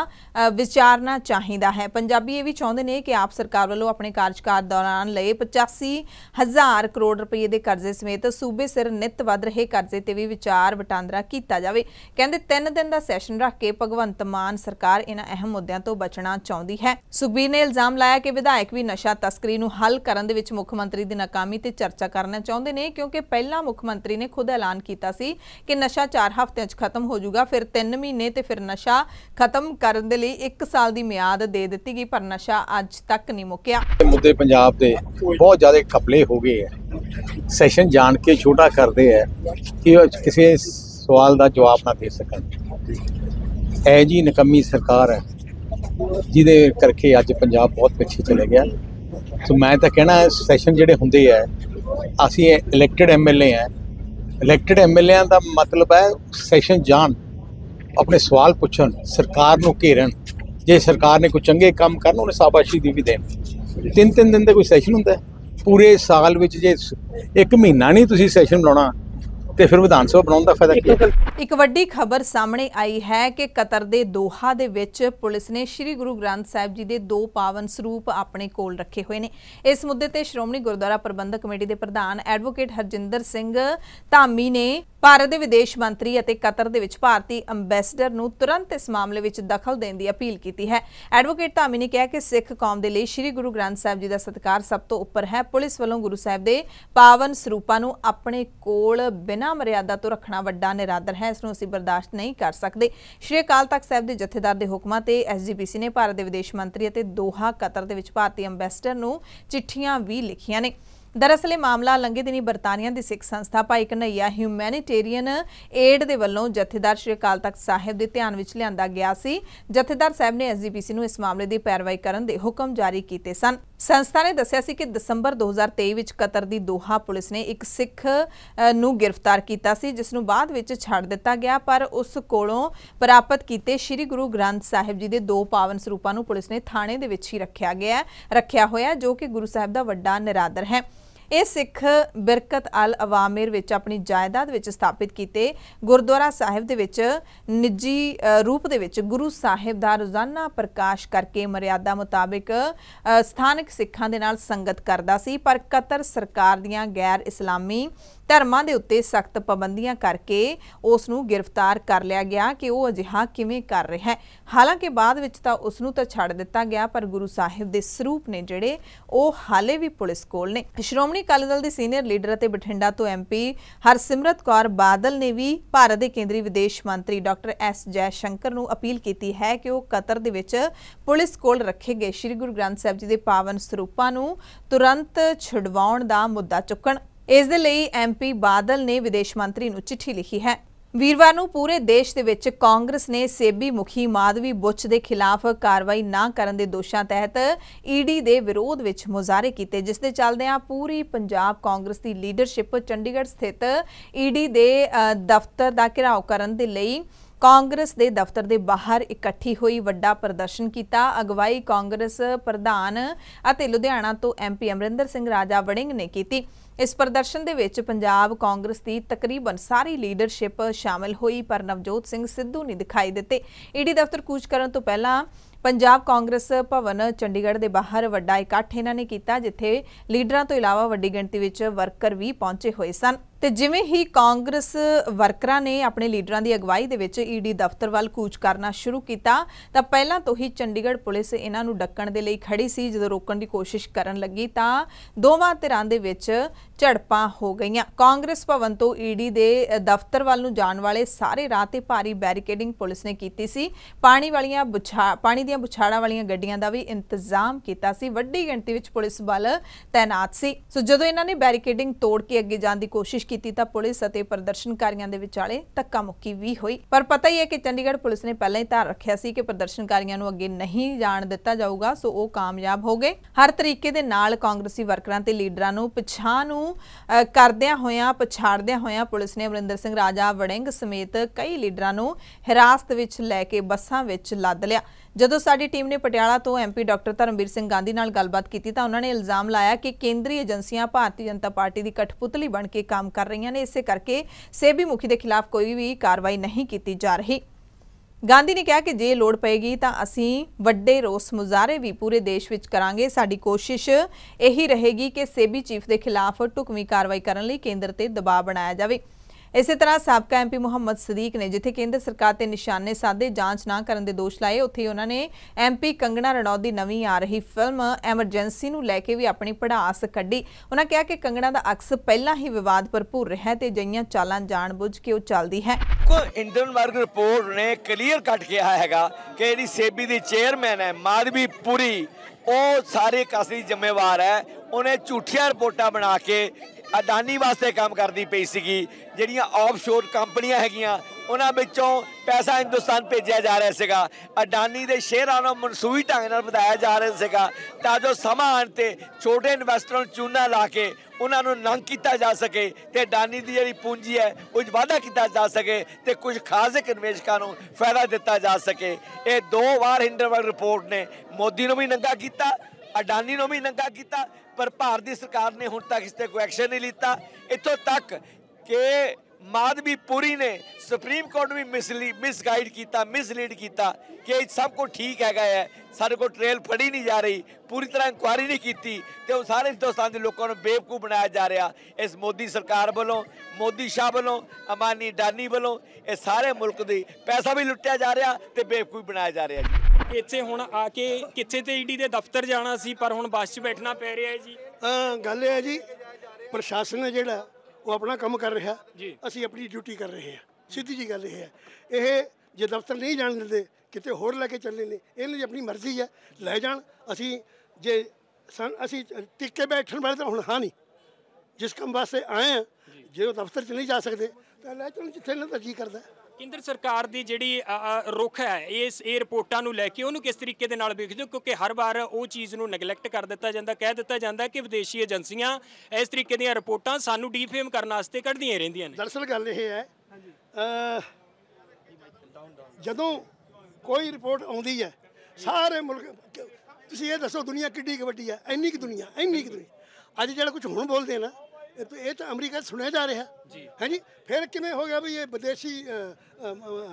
S1: ਵਿਚਾਰਨਾ ਚਾਹੀਦਾ ਹੈ ਪੰਜਾਬੀ ਇਹ ਵੀ ਚਾਹੁੰਦੇ ਨੇ ਕਿ ਆਪ ਸਰਕਾਰ ਵੱਲੋਂ ਆਪਣੇ ਕਾਰਜਕਾਰ ਦੌਰਾਨ ਲਏ 85000 ਕਰੋੜ ਰੁਪਏ ਦੇ ਕਰਜ਼ੇ ਸਮੇਤ ਸੂਬੇ ਸਿਰ ਨਿਤ ਵੱਧ ਰਹੇ ਕਰਜ਼ੇ ਤੇ ਵੀ ਵਿਚਾਰ ਵਟਾਂਦਰਾ ਕੀਤਾ ਜਾਵੇ ਕਹਿੰਦੇ 3 ਦਿਨ ਦਾ ਸੈਸ਼ਨ ਰੱਖ ਕੇ ਭਗਵੰਤ ਮਾਨ ਸਰਕਾਰ ਇਹਨਾਂ ਅਹਿਮ ਮੁੱਦਿਆਂ ਤੋਂ ਬਚਣਾ ਚਾਹੁੰਦੀ ਹੈ ਸੁਖਬੀਰ ਨੇ ਇਲਜ਼ਾਮ ਲਾਇਆ ਕਿ ਵਿਧਾਇਕ ਵੀ ਨਸ਼ਾ ਤਸਕਰੀ ਨੂੰ ਹੱਲ ਕਰਨ ਦੇ ਵਿੱਚ ਮੁੱਖ ਮੰਤਰੀ ਦੀ ਨਾਕਾਮੀ ਤੇ ਚਰਚਾ ਕਰਨਾ ਚਾਹੁੰਦੇ ਨੇ ਕਿਉਂਕਿ ਪਹਿਲਾਂ ਮੁੱਖ ਮੰਤਰੀ ਨੇ ਖੁਦ ਐਲਾਨ ਕੀਤਾ ਸੀ ਕਿ ਨਸ਼ਾ 4 ਹਫ਼ਤਿਆਂ 'ਚ ਖਤਮ ਹੋ ਜਾਊਗਾ ਫਿਰ 3 ਮਹੀਨੇ ਤੇ ਫਿਰ ਨਸ਼ਾ ਖਤਮ ਕਰਨ ਦੇ ਲਈ 1 ਸਾਲ ਦੀ ਮਿਆਦ ਦੇ ਦਿੱਤੀ ਗਈ ਪਰ ਨਸ਼ਾ ਅੱਜ ਤੱਕ ਨਹੀਂ ਮੁੱਕਿਆ
S2: ਮੁੱਦੇ ਪੰਜਾਬ ਦੇ ਬਹੁਤ ਜ਼ਿਆਦਾ ਖਪਲੇ ਹੋ ਗਏ ਹੈ ਸੈਸ਼ਨ ਜਾਣ ਕੇ ਛੋਟਾ ਕਰਦੇ ਹੈ ਕਿ ਕਿਸੇ ਸਵਾਲ ਦਾ ਜਵਾਬ ਨਾ ਦੇ ਸਕਣ ਐ ਜੀ ਨਕਮੀ ਸਰਕਾਰ ਹੈ ਜਿਹਦੇ ਕਰਕੇ ਅੱਜ ਪੰਜਾਬ ਬਹੁਤ ਪਿੱਛੇ ਚਲੇ ਗਿਆ ਸੋ ਮੈਂ ਤਾਂ ਕਹਿਣਾ ਸੈਸ਼ਨ ਜਿਹੜੇ ਹੁੰਦੇ ਐ ਅਸੀਂ ਇਲੈਕਟਿਡ ਐਮਐਲਏ ਐ ਇਲੈਕਟਿਡ ਐਮਐਲਏਆਂ ਦਾ ਮਤਲਬ ਹੈ ਸੈਸ਼ਨ ਜਾਣ ਆਪਣੇ ਸਵਾਲ ਪੁੱਛਣ ਸਰਕਾਰ ਨੂੰ ਘੇਰਨ ਜੇ ਸਰਕਾਰ ਨੇ ਕੋਈ ਚੰਗੇ ਕੰਮ ਕਰਨ ਉਹਨੇ ਸ਼ਾਬਾਸ਼ੀ ਦੀ ਵੀ ਦੇਣ ਤਿੰਨ ਤਿੰਨ ਦਿਨ ਦਾ ਕੋਈ ਸੈਸ਼ਨ ਹੁੰਦਾ ਪੂਰੇ ਸਾਲ ਵਿੱਚ ਜੇ ਇੱਕ ਮਹੀਨਾ ਨਹੀਂ ਤੁਸੀਂ ਸੈਸ਼ਨ ਬੁਲਾਉਣਾ ਤੇ ਫਿਰ ਵਿਧਾਨ ਸਭਾ
S1: ਬਣਾਉਣ ਦਾ ਫਾਇਦਾ ਕੀ ਇੱਕ ਵੱਡੀ ਖਬਰ ਸਾਹਮਣੇ ਆਈ ਹੈ ਕਿ ਕਤਰ ਦੇ ਦੋਹਾ ਦੇ ਵਿੱਚ ਪੁਲਿਸ ਨੇ ਸ੍ਰੀ ਗੁਰੂ ਗ੍ਰੰਥ ਸਾਹਿਬ ਜੀ ਦੇ ਦੋ ਪਾਵਨ ਸਰੂਪ ਆਪਣੇ ਕੋਲ ਰੱਖੇ ਹੋਏ ਨੇ ਇਸ ਮੁੱਦੇ ਤੇ ਸ਼੍ਰੋਮਣੀ ਗੁਰਦੁਆਰਾ ਪ੍ਰਬੰਧਕ ਕਮੇਟੀ ਦੇ ਪ੍ਰਧਾਨ ਐਡਵੋਕੇਟ ਹਰਜਿੰਦਰ ਸਿੰਘ ਧਾਮੀ ਨੇ ਭਾਰਤ ਦੇ ਵਿਦੇਸ਼ ਮੰਤਰੀ ਅਤੇ ਕਤਰ ਦੇ ਵਿੱਚ ਭਾਰਤੀ ਐਮਬੈਸਡਰ ਨੂੰ ਤੁਰੰਤ ਇਸ ਮਾਮਲੇ ਵਿੱਚ ਦਖਲ ਦੇਣ ਦੀ ਅਪੀਲ ਕੀਤੀ ਹੈ ਐਡਵੋਕੇਟ ਧਾਮੀ ਨੇ ਕਿਹਾ ਕਿ ਸਿੱਖ ਕੌਮ ਦੇ ਲਈ ਸ੍ਰੀ ਗੁਰੂ ਗ੍ਰੰਥ ਸਾਹਿਬ ਜੀ ਦਾ ਸਤਿਕਾਰ ਸਭ ਤੋਂ ਉੱਪਰ ਹੈ ਪੁਲਿਸ ਵੱਲੋਂ ਗੁਰੂ ਸਾਹਿਬ ਦੇ ਪਾਵਨ ਸਰੂਪਾਂ ਨੂੰ ਆਪਣੇ ਕੋਲ ਬਿਨਾਂ ਮਰਿਆਦਾ ਤੋਂ ਰੱਖਣਾ ਵੱਡਾ ਨਿਰਾਦਰ ਹੈ ਇਸ ਨੂੰ ਅਸੀਂ ਬਰਦਾਸ਼ਤ ਨਹੀਂ ਕਰ ਸਕਦੇ ਸ਼੍ਰੀ ਅਕਾਲ ਤਖਤ ਸਾਹਿਬ ਦੇ ਜਥੇਦਾਰ ਦੇ ਹੁਕਮਾਂ ਤੇ ਐਸਜੀਪੀਸੀ ਨੇ ਭਾਰਤ ਦੇ ਵਿਦੇਸ਼ ਮੰਤਰੀ ਅਤੇ ਦੋਹਾ ਕਤਰ ਦੇ ਵਿੱਚ ਭਾਰਤੀ ਐਮਬੈਸਡਰ ਨੂੰ ਚਿੱਠੀਆਂ ਵੀ ਲਿਖੀਆਂ ਨੇ ਦਰਅਸਲ ਇਹ ਮਾਮਲਾ ਲੰਗੇ ਦਿਨੀ ਬਰਤਾਨੀਆਂ ਦੀ ਸਿੱਖ ਸੰਸਥਾ ਭਾਈ ਕਨਈਆ ਹਿਊਮੈਨਿਟੇਰੀਅਨ ਏਡ ਦੇ ਵੱਲੋਂ ਜਥੇਦਾਰ ਸ਼੍ਰੀ ਅਕਾਲ ਤਖਤ ਸਾਹਿਬ ਦੇ ਧਿਆਨ ਵਿੱਚ ਲਿਆਂਦਾ ਗਿਆ ਸੀ ਜਥੇਦਾਰ ਸਾਹਿਬ ਨੇ ਐਸਜੀਪੀਸੀ ਨੂੰ ਇਸ ਮਾਮਲੇ ਦੀ ਪੈਰਵਾਈ ਕਰਨ ਦੇ ਹੁਕਮ ਜਾਰੀ ਕੀਤੇ ਸਨ ਸੰਸਥਾ ਨੇ ਦੱਸਿਆ ਸੀ ਕਿ ਦਸੰਬਰ 2023 ਵਿੱਚ ਕਤਰ ਦੀ ਦੋਹਾ ਪੁਲਿਸ ਨੇ ਇੱਕ ਸਿੱਖ ਨੂੰ ਗ੍ਰਿਫਤਾਰ ਕੀਤਾ ਸੀ ਜਿਸ ਨੂੰ ਬਾਅਦ ਵਿੱਚ ਛੱਡ ਦਿੱਤਾ ਗਿਆ ਪਰ ਉਸ ਕੋਲੋਂ ਪ੍ਰਾਪਤ ਕੀਤੇ ਸ੍ਰੀ ਗੁਰੂ ਗ੍ਰੰਥ ਸਾਹਿਬ ਜੀ ਦੇ ਦੋ ਪਾਵਨ ਸਰੂਪਾਂ ਨੂੰ ਪੁਲਿਸ ਨੇ ਥਾਣੇ ਦੇ ਵਿੱਚ ਹੀ ਰੱਖਿਆ ਗਿਆ ਰੱਖਿਆ ਹੋਇਆ ਜੋ ਕਿ ਗੁਰੂ ਸਾਹਿਬ ਦਾ ਵੱਡਾ ਨਿਰਾਦਰ ਹੈ ਇਹ ਸਿੱਖ ਬਰਕਤ ਅਲ ਅਵਾਮਿਰ ਵਿੱਚ ਆਪਣੀ ਜਾਇਦਾਦ ਵਿੱਚ ਸਥਾਪਿਤ ਕੀਤੇ ਗੁਰਦੁਆਰਾ ਸਾਹਿਬ ਦੇ ਵਿੱਚ ਨਿੱਜੀ ਰੂਪ ਦੇ ਵਿੱਚ ਗੁਰੂ ਸਾਹਿਬ ਦਾ ਰੋਜ਼ਾਨਾ ਪ੍ਰਕਾਸ਼ ਕਰਕੇ ਮਰਿਆਦਾ ਮੁਤਾਬਿਕ ਸਥਾਨਕ ਸਿੱਖਾਂ ਦੇ ਨਾਲ ਸੰਗਤ ਕਰਦਾ ਸੀ ਪਰ ਕਤਰ ਸਰਕਾਰ ਦੀਆਂ ਗੈਰ ਇਸਲਾਮੀ ਧਰਮਾਂ ਦੇ ਉੱਤੇ ਸਖਤ ਪਾਬੰਦੀਆਂ ਕਰਕੇ ਉਸ ਨੂੰ ਗ੍ਰਿਫਤਾਰ ਕਰ ਲਿਆ ਗਿਆ ਕਿ ਉਹ ਅਜਿਹਾ ਕਿਵੇਂ ਕਰ ਰਿਹਾ ਹੈ ਹਾਲਾਂਕਿ ਬਾਅਦ ਵਿੱਚ ਤਾਂ ਉਸ ਨੂੰ ਤਾਂ ਛੱਡ ਦਿੱਤਾ ਗਿਆ ਪਰ ਗੁਰੂ ਸਾਹਿਬ ਦੇ ਸਰੂਪ ਨੇ ਜਿਹੜੇ ਉਹ ਹਾਲੇ ਵੀ ਪੁਲਿਸ ਕੋਲ ਨੇ ਸ਼੍ਰੋਮਣੀ ਅਕਾਲੀ ਦਲ ਦੇ ਸੀਨੀਅਰ ਲੀਡਰ ਅਤੇ ਬਠਿੰਡਾ ਤੋਂ ਐਮਪੀ ਹਰਸਿਮਰਤ ਕੌਰ ਬਾਦਲ ਨੇ ਵੀ ਭਾਰਤ ਦੇ ਕੇਂਦਰੀ ਵਿਦੇਸ਼ ਮੰਤਰੀ ਡਾਕਟਰ ਐਸ ਜੈ ਸ਼ੰਕਰ ਨੂੰ ਅਪੀਲ ਕੀਤੀ ਹੈ ਕਿ ਉਹ ਕਤਰ ਦੇ ਵਿੱਚ ਪੁਲਿਸ ਕੋਲ ਰੱਖੇ ਗਏ ਸ੍ਰੀ ਗੁਰੂ ਗ੍ਰੰਥ ਸਾਹਿਬ ਜੀ ਦੇ ਪਾਵਨ ਸਰੂਪਾਂ ਨੂੰ ਤੁਰੰਤ ਛਡਵਾਉਣ ਦਾ ਮੁੱਦਾ ਚੁੱਕਣ ਇਸ ਦੇ ਲਈ ਐਮਪੀ ਬਾਦਲ ਨੇ ਵਿਦੇਸ਼ ਮੰਤਰੀ ਨੂੰ ਚਿੱਠੀ ਲਿਖੀ ਹੈ ਵੀਰਵਾਰ ਨੂੰ ਪੂਰੇ ਦੇਸ਼ ਦੇ ਵਿੱਚ ਕਾਂਗਰਸ ਨੇ ਸੇਬੀ ਮੁਖੀ ਮਾਧਵੀ ਬੁੱਚ ਦੇ ਖਿਲਾਫ ਕਾਰਵਾਈ ਨਾ ਕਰਨ ਦੇ ਦੋਸ਼ਾਂ ਤਹਿਤ ਈਡੀ ਦੇ ਵਿਰੋਧ ਵਿੱਚ ਮੁਜ਼ਾਹਰੇ ਕੀਤੇ ਜਿਸ ਦੇ ਚੱਲਦਿਆਂ ਪੂਰੀ ਪੰਜਾਬ ਕਾਂਗਰਸ ਦੀ ਲੀਡਰਸ਼ਿਪ ਚੰਡੀਗੜ੍ਹ ਸਥਿਤ ਈਡੀ ਦੇ ਦਫ਼ਤਰ ਦਾ ਘਿਰਾਓ ਕਰਨ ਦੇ ਲਈ ਕਾਂਗਰਸ ਦੇ ਦਫ਼ਤਰ ਦੇ ਬਾਹਰ ਇਕੱਠੀ ਹੋਈ ਵੱਡਾ ਪ੍ਰਦਰਸ਼ਨ ਕੀਤਾ ਅਗਵਾਈ ਕਾਂਗਰਸ ਪ੍ਰਧਾਨ ਅਤੇ ਲੁਧਿਆਣਾ ਤੋਂ ਐਮਪੀ ਅਮਰਿੰਦਰ ਸਿੰਘ ਰਾਜਾ ਵੜਿੰਗ ਨੇ ਕੀਤੀ ਇਸ ਪ੍ਰਦਰਸ਼ਨ ਦੇ ਵਿੱਚ ਪੰਜਾਬ ਕਾਂਗਰਸ ਦੀ ਤਕਰੀਬਨ ਸਾਰੀ ਲੀਡਰਸ਼ਿਪ ਸ਼ਾਮਲ ਹੋਈ ਪਰ ਨਵਜੋਤ ਸਿੰਘ ਸਿੱਧੂ ਨਹੀਂ ਦਿਖਾਈ ਦਿੱਤੇ ਈਡੀ ਦਫ਼ਤਰ ਕੂਚ ਕਰਨ ਤੋਂ ਪਹਿਲਾਂ ਪੰਜਾਬ ਕਾਂਗਰਸ ਭਵਨ ਚੰਡੀਗੜ੍ਹ ਦੇ ਬਾਹਰ ਵੱਡਾ ਇਕੱਠ ਇਹਨਾਂ ਨੇ ਕੀਤਾ ਜਿੱਥੇ ਲੀਡਰਾਂ ਤੋਂ ਇਲਾਵਾ ਵੱਡੀ ਗਿਣਤੀ ਵਿੱਚ ਵਰਕਰ ਵੀ ਪਹੁੰਚੇ ਹੋਏ ਸਨ ਤੇ ਜਿਵੇਂ ਹੀ ਕਾਂਗਰਸ ਵਰਕਰਾਂ ਨੇ ਆਪਣੇ ਲੀਡਰਾਂ ਦੀ ਅਗਵਾਈ ਦੇ ਵਿੱਚ ਈਡੀ ਦਫ਼ਤਰ ਵੱਲ ਕੂਚ ਕਰਨਾ ਸ਼ੁਰੂ ਕੀਤਾ ਤਾਂ ਪਹਿਲਾਂ ਤੋਂ ਹੀ ਚੰਡੀਗੜ੍ਹ ਪੁਲਿਸ ਇਹਨਾਂ ਨੂੰ ਡੱਕਣ ਦੇ ਲਈ ਖੜੀ ਸੀ ਜਦੋਂ ਰੋਕਣ ਦੀ ਕੋਸ਼ਿਸ਼ ਕਰਨ ਲੱਗੀ ਤਾਂ ਦੋਵਾਂ ਧਿਰਾਂ ਦੇ ਵਿੱਚ ਝੜਪਾਂ ਹੋ ਗਈਆਂ ਕਾਂਗਰਸ ਭਵਨ ਤੋਂ ਈਡੀ ਦੇ ਦਫ਼ਤਰ ਵੱਲ ਨੂੰ ਜਾਣ ਵਾਲੇ ਸਾਰੇ ਰਾਹ ਤੇ ਭਾਰੀ ਬੈਰੀਕੇਡਿੰਗ ਪੁਲਿਸ ਨੇ ਕੀਤੀ ਸੀ ਪਾਣੀ ਵਾਲੀਆਂ ਬੁਛਾ ਪਾਣੀ ਦੀਆਂ ਬੁਛਾੜਾਂ ਵਾਲੀਆਂ ਗੱਡੀਆਂ ਦਾ ਵੀ ਇੰਤਜ਼ਾਮ ਕੀਤਾ ਸੀ ਵੱਡੀ ਗਿਣਤੀ ਵਿੱਚ ਪੁਲਿਸ ਬਲ ਤਾਇਨਾਤ ਸੀ ਸੋ ਜਦੋਂ ਇਹਨਾਂ ਨੇ ਬੈਰੀਕੇਡਿੰਗ ਤੋੜ ਕੇ ਅੱਗੇ ਜਾਣ ਦੀ ਕੋਸ਼ਿਸ਼ ਕੀਤੀ ਤਾਂ ਪੁਲਿਸ ਅਤੇ ਪ੍ਰਦਰਸ਼ਨਕਾਰੀਆਂ ਦੇ ਵਿਚਾਲੇ ਧੱਕਾ ਮੁੱਕੀ ਵੀ ਹੋਈ ਪਰ ਪਤਾ ਹੀ ਹੈ ਕਿ ਚੰਡੀਗੜ੍ਹ ਪੁਲਿਸ ਨੇ ਪਹਿਲਾਂ ਹੀ ਧਾਰ ਰੱਖਿਆ ਸੀ ਕਿ ਪ੍ਰਦਰਸ਼ਨਕਾਰੀਆਂ ਨੂੰ ਅੱਗੇ ਨਹੀਂ ਜਾਣ ਦਿੱਤਾ ਜਾਊਗਾ ਸੋ ਉਹ ਕਾਮਯਾਬ ਹੋ ਗਏ ਹਰ ਤਰੀਕੇ ਦੇ ਨਾਲ ਕਾਂਗਰਸੀ ਵਰਕਰਾਂ ਤੇ ਲੀਡਰਾਂ ਨੂੰ ਪਛਾਣ ਨੂੰ ਕਰਦਿਆਂ ਹੋਇਆਂ ਪਛਾੜਦਿਆਂ ਹੋਇਆਂ ਪੁਲਿਸ ਨੇ ਅਮਰਿੰਦਰ ਸਿੰਘ ਰਾਜਾ ਵੜਿੰਗ ਸਮੇਤ ਕਈ ਲੀਡਰਾਂ ਨੂੰ ਹਿਰਾਸਤ ਵਿੱਚ ਲੈ ਕੇ ਬੱਸਾਂ ਵਿੱਚ ਲੱਦ ਲਿਆ ਜਦੋਂ ਸਾਡੀ ਟੀਮ ਨੇ ਪਟਿਆਲਾ ਤੋਂ ਐਮਪੀ ਡਾਕਟਰ ਧਰਮਵੀਰ ਸਿੰਘ ਗਾਂਧੀ ਨਾਲ ਗੱਲਬਾਤ ਕੀਤੀ ਤਾਂ ਉਹਨਾਂ ਨੇ ਇਲਜ਼ਾਮ ਲਾਇਆ ਕਿ ਕੇਂਦਰੀ ਏਜੰਸੀਆਂ ਭਾਰਤੀ ਜਨਤਾ ਪਾਰਟੀ ਦੀ ਕਠਪੁਤਲੀ ਬਣ ਕੇ ਕੰਮ ਕਰ ਰਹੀਆਂ ਨੇ ਇਸੇ ਕਰਕੇ ਸੇਬੀ ਮੁਖੀ ਦੇ ਖਿਲਾਫ ਕੋਈ ਵੀ ਕਾਰਵਾਈ ਨਹੀਂ ਕੀਤੀ ਜਾ ਰਹੀ ਗਾਂਧੀ ਨੇ ਕਿਹਾ ਕਿ ਜੇ ਲੋੜ ਪਏਗੀ ਤਾਂ ਅਸੀਂ ਵੱਡੇ ਰੋਸ ਮੁਜ਼ਾਰੇ ਵੀ ਪੂਰੇ ਦੇਸ਼ ਵਿੱਚ ਕਰਾਂਗੇ ਸਾਡੀ ਕੋਸ਼ਿਸ਼ ਇਹੀ ਰਹੇਗੀ ਕਿ ਸੇਬੀ ਚੀਫ ਦੇ ਖਿਲਾਫ ਟੁਕਮੀ ਕਾਰਵਾਈ ਕਰਨ ਲਈ ਕੇਂਦਰ ਤੇ ਦਬਾਅ ਬਣਾਇਆ ਜਾਵੇ ਇਸੇ ਤਰ੍ਹਾਂ ਸਾਬਕਾ ਐਮਪੀ ਮੁਹੰਮਦ ਸਦੀਕ ਨੇ ਜਿੱਥੇ ਕੇਂਦਰ ਸਰਕਾਰ ਤੇ ਨਿਸ਼ਾਨੇ ਸਾਧੇ ਜਾਂਚ ਨਾ ਕਰਨ ਦੇ ਦੋਸ਼ ਲਾਏ ਉੱਥੇ ਉਹਨਾਂ ਨੇ ਐਮਪੀ ਕੰਗਣਾ ਰਣੌਤ ਦੀ ਨਵੀਂ ਆ ਰਹੀ ਫਿਲਮ ਐਮਰਜੈਂਸੀ ਨੂੰ ਲੈ ਕੇ ਵੀ ਆਪਣੀ ਪੜਾਸ ਕੱਢੀ ਉਹਨਾਂ ਕਿਹਾ ਕਿ ਕੰਗਣਾ ਦਾ ਅਕਸ ਪਹਿਲਾਂ ਹੀ ਵਿਵਾਦ ਭਰਪੂਰ ਰਿਹਾ ਤੇ ਜਈਆਂ ਚਾਲਾਂ ਜਾਣਬੁੱਝ ਕੇ ਉਹ ਚੱਲਦੀ ਹੈ
S2: ਕੋ ਇੰਡੀਅਨ ਵਰਗ ਰਿਪੋਰਟ ਨੇ ਕਲੀਅਰ ਕੱਟ ਗਿਆ ਹੈਗਾ ਕਿ ਇਹਦੀ ਸੇਬੀ ਦੀ ਚੇਅਰਮੈਨ ਹੈ ਮਾਧਵੀ ਪੁਰੀ ਉਹ ਸਾਰੇ ਕਾਸੀ ਜ਼ਿੰਮੇਵਾਰ ਹੈ ਉਹਨੇ ਝੂਠੀਆਂ ਰਿਪੋਰਟਾਂ ਬਣਾ ਕੇ ਅਡਾਨੀ ਵਾਸਤੇ ਕੰਮ ਕਰਦੀ ਪਈ ਸੀਗੀ ਜਿਹੜੀਆਂ ਆਫਸ਼ੋਰ ਕੰਪਨੀਆਂ ਹੈਗੀਆਂ ਉਹਨਾਂ ਵਿੱਚੋਂ ਪੈਸਾ ਹਿੰਦੁਸਤਾਨ ਭੇਜਿਆ ਜਾ ਰਿਹਾ ਸੀਗਾ ਅਡਾਨੀ ਦੇ ਸ਼ੇਅਰਾਂ ਨੂੰ ਮਨਸੂਈ ਢੰਗ ਨਾਲ ਵਧਾਇਆ ਜਾ ਰਿਹਾ ਸੀਗਾ ਤਾਂ ਜੋ ਸਮਾਂ ਤੇ ਛੋਟੇ ਇਨਵੈਸਟਰਾਂ ਨੂੰ ਚੂਨਾ ਲਾ ਕੇ ਉਹਨਾਂ ਨੂੰ ਨੰਗ ਕੀਤਾ ਜਾ ਸਕੇ ਤੇ ਅਡਾਨੀ ਦੀ ਜਿਹੜੀ ਪੂੰਜੀ ਹੈ ਉਹ ਵਾਧਾ ਕੀਤਾ ਜਾ ਸਕੇ ਤੇ ਕੁਝ ਖਾਸ ਇਨਵੈਸਟਰਾਂ ਨੂੰ ਫਾਇਦਾ ਦਿੱਤਾ ਜਾ ਸਕੇ ਇਹ ਦੋ ਵਾਰ ਹਿੰਦਰਵਲ ਰਿਪੋਰਟ ਨੇ ਮੋਦੀ ਨੂੰ ਵੀ ਨੰਗਾ ਕੀਤਾ ਅਡਾਨੀ ਨੂੰ ਵੀ ਨੰਗਾ ਕੀਤਾ ਪਰ ਭਾਰਤ ਦੀ ਸਰਕਾਰ ਨੇ ਹੁਣ ਤੱਕ ਇਸ ਤੇ ਕੋਈ ਐਕਸ਼ਨ ਨਹੀਂ ਲੀਤਾ ਇੱਥੋਂ ਤੱਕ ਕਿ ਮਾਦਵੀ ਪੁਰੀ ਨੇ ਸੁਪਰੀਮ ਕੋਰਟ ਵੀ ਮਿਸਲੀ ਮਿਸਗਾਈਡ ਕੀਤਾ ਮਿਸਲੀਡ ਕੀਤਾ ਕਿ ਸਭ ਕੁਝ ਠੀਕ ਹੈਗਾ ਹੈ ਸਾਡੇ ਕੋਲ ਟ੍ਰੇਲ ਫੜੀ ਨਹੀਂ ਜਾ ਰਹੀ ਪੂਰੀ ਤਰ੍ਹਾਂ ਇਨਕੁਆਇਰੀ ਨਹੀਂ ਕੀਤੀ ਤੇ ਉਹ ਸਾਰੇ ਹਿੰਦੁਸਤਾਨ ਦੇ ਲੋਕਾਂ ਨੂੰ ਬੇਵਕੂਫ ਬਣਾਇਆ ਜਾ ਰਿਹਾ ਇਸ ਮੋਦੀ ਸਰਕਾਰ ਵੱਲੋਂ ਮੋਦੀ ਸ਼ਾਹ ਵੱਲੋਂ ਅਮਾਨੀ ਡਾਨੀ ਵੱਲੋਂ ਇਹ ਸਾਰੇ ਮੁਲਕ ਦੀ ਪੈਸਾ ਵੀ ਲੁੱਟਿਆ ਜਾ ਰਿਹਾ ਤੇ ਬੇਵਕੂਫ ਬਣਾਇਆ ਜਾ ਰਿਹਾ ਜੀ ਇੱਥੇ ਹੁਣ ਆ ਕੇ ਕਿੱਥੇ ਤੇ ਈਡੀ ਦੇ ਦਫ਼ਤਰ ਜਾਣਾ ਸੀ ਪਰ ਹੁਣ ਬੱਸ 'ਚ ਬੈਠਣਾ ਪੈ ਰਿਹਾ ਹੈ ਜੀ ਹਾਂ ਗੱਲ ਇਹ ਹੈ ਜੀ ਪ੍ਰਸ਼ਾਸਨ ਹੈ ਜਿਹੜਾ ਉਹ ਆਪਣਾ ਕੰਮ ਕਰ ਰਿਹਾ ਅਸੀਂ ਆਪਣੀ ਡਿਊਟੀ ਕਰ ਰਹੇ ਹਾਂ ਸਿੱਧੀ ਜੀ ਗੱਲ ਇਹ ਹੈ ਇਹ ਜੇ ਦਫ਼ਤਰ ਨਹੀਂ ਜਾਣ ਦਿੰਦੇ ਕਿਤੇ ਹੋਰ ਲੈ ਕੇ ਚੱਲੇ ਨੇ ਇਹਨਾਂ ਦੀ ਆਪਣੀ ਮਰਜ਼ੀ ਹੈ ਲੈ ਜਾਣ ਅਸੀਂ ਜੇ ਅਸੀਂ ਟਿੱਕੇ ਬੈਠਣ ਵਾਲੇ ਤਾਂ ਹੁਣ ਹਾਂ ਨਹੀਂ ਜਿਸ ਕੰਮ ਵਾਸਤੇ ਆਏ ਆ ਜੇ ਉਹ ਦਫ਼ਤਰ 'ਚ ਨਹੀਂ ਜਾ ਸਕਦੇ ਤਾਂ ਲੈ ਚੱਲ ਜਿੱਥੇ ਨਾ ਦਾ ਜੀ ਕਰਦਾ ਕੇਂਦਰ ਸਰਕਾਰ ਦੀ ਜਿਹੜੀ ਰੁਖ ਹੈ ਇਸ ਇਹ ਰਿਪੋਰਟਾਂ ਨੂੰ ਲੈ ਕੇ ਉਹਨੂੰ ਕਿਸ ਤਰੀਕੇ ਦੇ ਨਾਲ ਵੇਖਦੇ ਹੋ ਕਿਉਂਕਿ ਹਰ ਵਾਰ ਉਹ ਚੀਜ਼ ਨੂੰ ਨੈਗਲੈਕਟ ਕਰ ਦਿੱਤਾ ਜਾਂਦਾ ਕਹਿ ਦਿੱਤਾ ਜਾਂਦਾ ਕਿ ਵਿਦੇਸ਼ੀ ਏਜੰਸੀਆਂ ਇਸ ਤਰੀਕੇ ਦੀਆਂ ਰਿਪੋਰਟਾਂ ਸਾਨੂੰ ਡੀਫੇਮ ਕਰਨ ਵਾਸਤੇ ਕੱਢਦੀਆਂ ਰਹਿੰਦੀਆਂ ਨੇ ਦਰਸਲ ਗੱਲ ਇਹ ਹੈ ਜਦੋਂ ਕੋਈ ਰਿਪੋਰਟ ਆਉਂਦੀ ਹੈ ਸਾਰੇ ਮੁਲਕ ਤੁਸੀਂ ਇਹ ਦੱਸੋ ਦੁਨੀਆ ਕਿੱਡੀ ਕਬੱਡੀ ਵੱਡੀ ਹੈ ਇੰਨੀ ਕਿ ਦੁਨੀਆ ਇੰਨੀ ਕਿ ਦੁਨੀਆ ਅੱਜ ਜਿਹੜਾ ਕੁਝ ਹੁਣ ਬੋਲਦੇ ਨਾ ਇਹ ਤਾਂ ਅਮਰੀਕਾ ਸੁਣਿਆ ਜਾ ਰਿਹਾ ਹੈ ਜੀ ਫਿਰ ਕਿਵੇਂ ਹੋ ਗਿਆ ਵੀ ਇਹ ਵਿਦੇਸ਼ੀ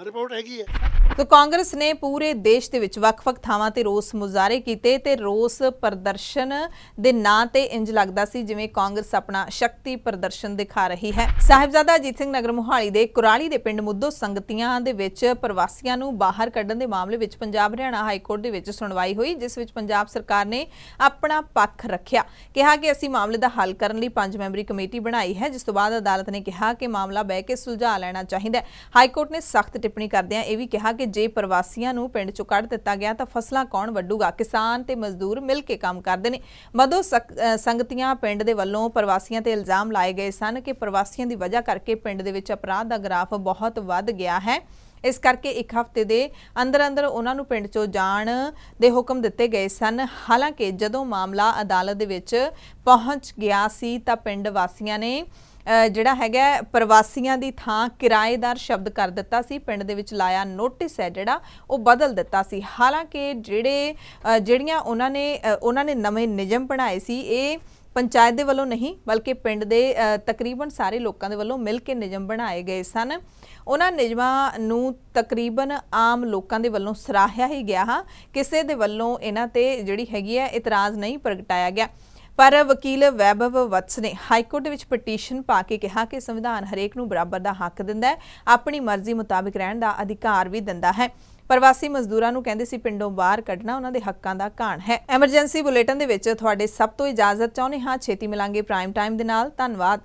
S2: ਰਿਪੋਰਟ ਹੈਗੀ ਹੈ
S1: ਤੋ ਕਾਂਗਰਸ ਨੇ ਪੂਰੇ ਦੇਸ਼ ਦੇ ਵਿੱਚ ਵੱਖ-ਵੱਖ ਥਾਵਾਂ ਤੇ ਰੋਸ ਮੁਜ਼ਾਰੇ ਕੀਤੇ ਤੇ ਰੋਸ ਪ੍ਰਦਰਸ਼ਨ ਦੇ ਨਾਂ ਤੇ ਇੰਜ ਲੱਗਦਾ ਸੀ ਜਿਵੇਂ ਕਾਂਗਰਸ ਆਪਣਾ ਸ਼ਕਤੀ ਪ੍ਰਦਰਸ਼ਨ ਦਿਖਾ ਰਹੀ ਹੈ ਸਾਹਿਬਜ਼ਾਦਾ ਅਜੀਤ ਸਿੰਘ ਨਗਰ ਮੁਹਾਲੀ ਦੇ ਕੁਰਾਲੀ ਦੇ ਪਿੰਡ ਮੁੱਦੋ ਸੰਗਤੀਆਂ ਦੇ ਵਿੱਚ ਪ੍ਰਵਾਸੀਆਂ ਨੂੰ ਬਾਹਰ ਕੱਢਣ ਦੇ ਮਾਮਲੇ ਵਿੱਚ ਪੰਜਾਬ ਹਰਿਆਣਾ ਹਾਈ ਕੋਰਟ ਦੇ ਵਿੱਚ ਸੁਣਵਾਈ ਹੋਈ ਜਿਸ ਵਿੱਚ ਪੰਜਾਬ ਸਰਕਾਰ ਨੇ ਆਪਣਾ ਪੱਖ ਰੱਖਿਆ ਕਿਹਾ ਕਿ ਅਸੀਂ ਮਾਮਲੇ ਦਾ ਹੱਲ ਕਰਨ ਲਈ ਪੰਜ ਮੈਂਬਰੀ ਕਮੇਟੀ ਬਣਾਈ ਹੈ ਜਿਸ ਤੋਂ ਬਾਅਦ ਅਦਾਲਤ ਨੇ ਕਿਹਾ ਕਿ ਮਾਮਲਾ ਬਹਿ ਕੇ ਸੁਲਝਾ ਲੈਣਾ ਚਾਹੀਦਾ ਹੈ ਹਾਈ ਕੋਰਟ ਨੇ ਸਖਤ ਟਿੱਪਣੀ ਕਰਦਿਆਂ ਇਹ ਵੀ ਕਿਹਾ ਕਿ ਜੇ ਪ੍ਰਵਾਸੀਆਂ ਨੂੰ ਪਿੰਡ ਚੋਂ ਕੱਢ ਦਿੱਤਾ ਗਿਆ ਤਾਂ ਫਸਲਾਂ ਕੌਣ ਵੱਢੂਗਾ ਕਿਸਾਨ ਤੇ ਮਜ਼ਦੂਰ ਮਿਲ ਕੇ ਕੰਮ ਕਰਦੇ ਨੇ ਮਦੋ ਸੰਗਤੀਆਂ ਪਿੰਡ ਦੇ ਵੱਲੋਂ ਪ੍ਰਵਾਸੀਆਂ ਤੇ ਇਲਜ਼ਾਮ ਲਾਏ ਗਏ ਸਨ ਕਿ ਪ੍ਰਵਾਸੀਆਂ ਦੀ ਵਜ੍ਹਾ ਕਰਕੇ ਪਿੰਡ ਦੇ ਵਿੱਚ ਅਪਰਾਧ ਦਾ ਗ੍ਰਾਫ ਬਹੁਤ ਵੱਧ ਗਿਆ ਹੈ ਇਸ ਕਰਕੇ ਇੱਕ ਹਫ਼ਤੇ ਦੇ ਅੰਦਰ ਅੰਦਰ ਉਹਨਾਂ ਨੂੰ ਪਿੰਡ ਚੋਂ ਜਾਣ ਦੇ ਹੁਕਮ ਦਿੱਤੇ ਗਏ ਸਨ ਹਾਲਾਂਕਿ ਜਦੋਂ ਮਾਮਲਾ ਅਦਾਲਤ ਦੇ ਵਿੱਚ ਪਹੁੰਚ ਗਿਆ ਸੀ ਤਾਂ ਪਿੰਡ ਵਾਸੀਆਂ ਨੇ ਜਿਹੜਾ ਹੈਗਾ ਪ੍ਰਵਾਸੀਆਂ ਦੀ ਥਾਂ ਕਿਰਾਏਦਾਰ ਸ਼ਬਦ ਕਰ ਦਿੱਤਾ ਸੀ ਪਿੰਡ ਦੇ ਵਿੱਚ ਲਾਇਆ ਨੋਟਿਸ ਹੈ ਜਿਹੜਾ ਉਹ ਬਦਲ ਦਿੱਤਾ ਸੀ ਹਾਲਾਂਕਿ ਜਿਹੜੇ ਜਿਹੜੀਆਂ ਉਹਨਾਂ ਨੇ ਉਹਨਾਂ ਨੇ ਨਵੇਂ ਨਿਯਮ ਬਣਾਏ ਸੀ ਇਹ ਪੰਚਾਇਤ ਦੇ ਵੱਲੋਂ ਨਹੀਂ ਬਲਕਿ ਪਿੰਡ ਦੇ ਤਕਰੀਬਨ ਸਾਰੇ ਲੋਕਾਂ ਦੇ ਵੱਲੋਂ ਮਿਲ ਕੇ ਨਿਯਮ ਬਣਾਏ ਗਏ ਸਨ ਉਹਨਾਂ ਨਿਯਮਾਂ ਨੂੰ ਤਕਰੀਬਨ ਆਮ ਲੋਕਾਂ ਦੇ ਵੱਲੋਂ ਸਰਾਹਿਆ ਹੀ ਗਿਆ ਹਾਂ ਕਿਸੇ ਦੇ ਵੱਲੋਂ ਇਹਨਾਂ ਤੇ ਜਿਹੜੀ ਹੈਗੀ ਹੈ ਇਤਰਾਜ਼ ਨਹੀਂ ਪ੍ਰਗਟਾਇਆ ਗਿਆ ਪਰ ਵਕੀਲ ਵੈਭਵ ਵਤਸ ਨੇ ਹਾਈਕੋਰਟ ਵਿੱਚ ਪਟੀਸ਼ਨ ਪਾ ਕੇ ਕਿਹਾ ਕਿ ਸੰਵਿਧਾਨ ਹਰੇਕ ਨੂੰ ਬਰਾਬਰ ਦਾ ਹੱਕ ਦਿੰਦਾ ਹੈ ਆਪਣੀ ਮਰਜ਼ੀ ਮੁਤਾਬਿਕ ਰਹਿਣ ਦਾ ਅਧਿਕਾਰ ਵੀ ਦਿੰਦਾ ਹੈ ਪ੍ਰਵਾਸੀ ਮਜ਼ਦੂਰਾਂ ਨੂੰ ਕਹਿੰਦੇ ਸੀ ਪਿੰਡੋਂ ਬਾਹਰ ਕੱਢਣਾ ਉਹਨਾਂ ਦੇ ਹੱਕਾਂ ਦਾ ਘਾਣ ਹੈ ਐਮਰਜੈਂਸੀ ਬੁਲੇਟਿਨ ਦੇ ਵਿੱਚ ਤੁਹਾਡੇ ਸਭ ਤੋਂ ਇਜਾਜ਼ਤ ਚਾਹੁੰਦੇ ਹਾਂ ਛੇਤੀ ਮਿਲਾਂਗੇ ਪ੍ਰਾਈਮ ਟਾਈਮ ਦੇ ਨਾਲ ਧੰਨਵਾਦ